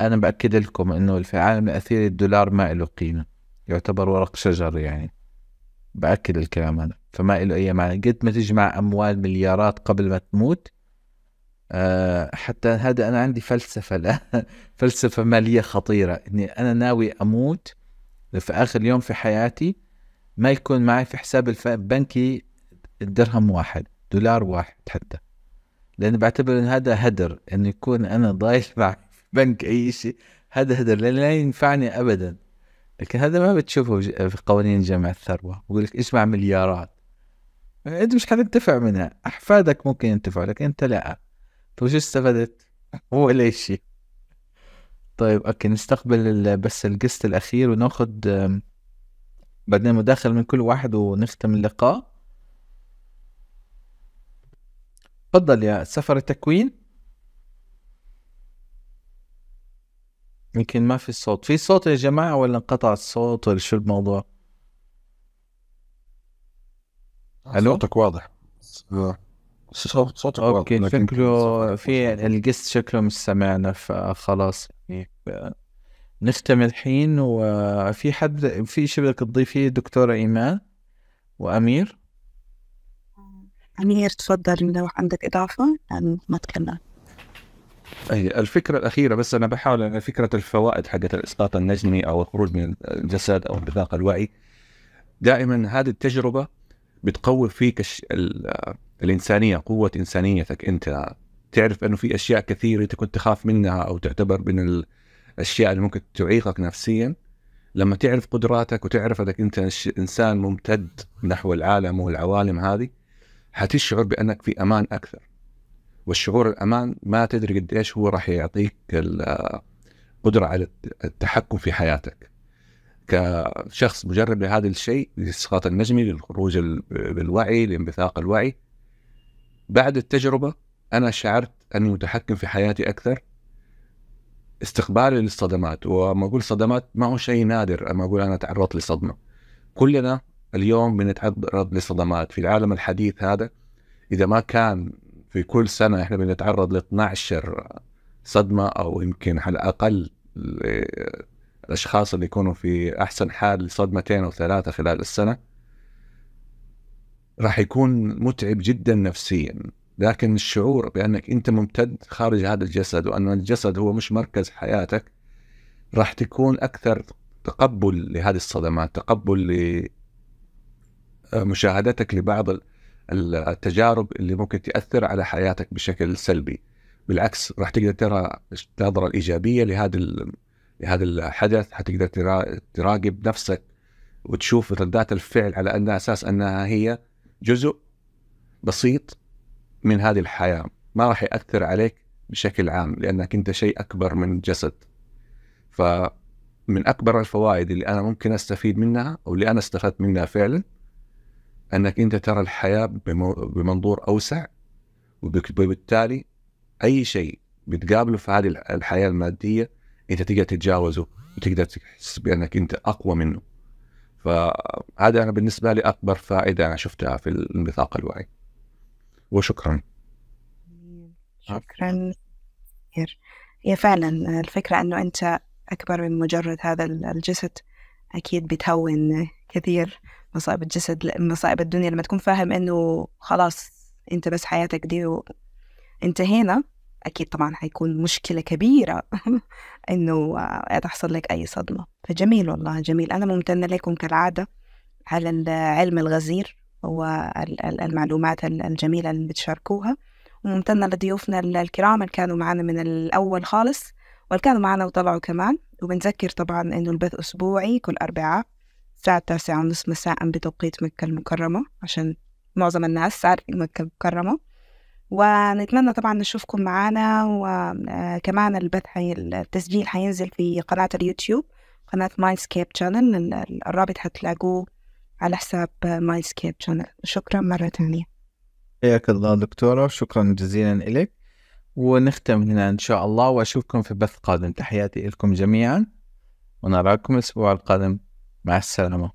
انا باكد لكم انه في العالم الاثير الدولار ما له قيمه يعتبر ورق شجر يعني باكد الكلام هذا فما له اي معنى قد ما تجمع اموال مليارات قبل ما تموت أه حتى هذا انا عندي فلسفه لا [LAUGHS] فلسفه ماليه خطيره اني انا ناوي اموت في اخر يوم في حياتي ما يكون معي في حساب البنكي درهم واحد دولار واحد حتى لاني بعتبر ان هذا هدر انه يكون انا ضايل معي بنك اي شيء هذا هدر لا ينفعني ابدا لكن هذا ما بتشوفه في قوانين جمع الثروه بقول لك اجمع مليارات انت مش حتنتفع منها احفادك ممكن ينتفعوا لكن انت لا طيب شو استفدت [LAUGHS] ولا شيء طيب اوكي نستقبل بس القسط الاخير وناخذ بعدين مداخل من كل واحد ونختم اللقاء تفضل يا سفر التكوين يمكن ما في صوت في صوت يا جماعة ولا انقطع الصوت ولا شو الموضوع الو صوتك واضح آه، صوت واضح اوكي شكله في القس شكله مش سمعنا فخلاص يعني، آه، نختم الحين وفي حد في شيء بدك تضيفيه دكتورة إيمان وأمير أمير تفضل لو عندك إضافة ما تكلمت اي الفكره الاخيره بس انا بحاول ان فكره الفوائد حقت الاسقاط النجمي او الخروج من الجسد او انبثاق الوعي دائما هذه التجربه بتقوي فيك الانسانيه قوه انسانيتك انت تعرف انه في اشياء كثيره انت كنت تخاف منها او تعتبر من الاشياء اللي ممكن تعيقك نفسيا لما تعرف قدراتك وتعرف انك انت انسان ممتد نحو العالم والعوالم هذه حتشعر بانك في امان اكثر والشعور الامان ما تدري قديش هو راح يعطيك القدره على التحكم في حياتك كشخص مجرب لهذا الشيء للاسقاط النجمي للخروج بالوعي لانبثاق الوعي بعد التجربه انا شعرت اني متحكم في حياتي اكثر استقبالي للصدمات وما اقول صدمات ما هو شيء نادر اما اقول انا تعرضت لصدمه كلنا اليوم بنتعرض لصدمات في العالم الحديث هذا اذا ما كان في كل سنه احنا بنتعرض ل 12 صدمه او يمكن على الاقل الاشخاص اللي يكونوا في احسن حال صدمتين او ثلاثه خلال السنه راح يكون متعب جدا نفسيا لكن الشعور بانك انت ممتد خارج هذا الجسد وان الجسد هو مش مركز حياتك راح تكون اكثر تقبل لهذه الصدمات تقبل لمشاهدتك لبعض التجارب اللي ممكن تاثر على حياتك بشكل سلبي بالعكس راح تقدر ترى النظره الايجابيه لهذا لهذا الحدث حتقدر تراقب نفسك وتشوف ردات الفعل على انها اساس انها هي جزء بسيط من هذه الحياه ما راح ياثر عليك بشكل عام لانك انت شيء اكبر من جسد فمن اكبر الفوائد اللي انا ممكن استفيد منها او اللي انا استفدت منها فعلا انك انت ترى الحياه بمنظور اوسع وبالتالي اي شيء بتقابله في هذه الحياه الماديه انت تقدر تتجاوزه وتقدر تحس بانك انت اقوى منه. فهذا انا بالنسبه لي اكبر فائده انا شفتها في الميثاق الوعي. وشكرا. شكرا هي فعلا الفكره انه انت اكبر من مجرد هذا الجسد اكيد بتهون كثير مصائب الجسد مصائب الدنيا لما تكون فاهم انه خلاص انت بس حياتك دي انتهينا اكيد طبعا حيكون مشكله كبيره [LAUGHS] انه تحصل لك اي صدمه فجميل والله جميل انا ممتنه لكم كالعاده على العلم الغزير والمعلومات الجميله اللي بتشاركوها وممتنه لضيوفنا الكرام اللي كانوا معنا من الاول خالص واللي كانوا معنا وطلعوا كمان وبنذكر طبعا انه البث اسبوعي كل اربعاء الساعة التاسعة ونص مساء بتوقيت مكة المكرمة عشان معظم الناس عارفين مكة المكرمة ونتمنى طبعا نشوفكم معانا وكمان آه، البث حي... التسجيل هينزل في قناة اليوتيوب قناة ماينسكيب شانل الرابط هتلاقوه على حساب ماينسكيب شانل شكرا مرة ثانية حياك الله دكتورة شكرا جزيلا إليك ونختم هنا إن شاء الله وأشوفكم في بث قادم تحياتي لكم جميعا ونراكم الأسبوع القادم Marcelo.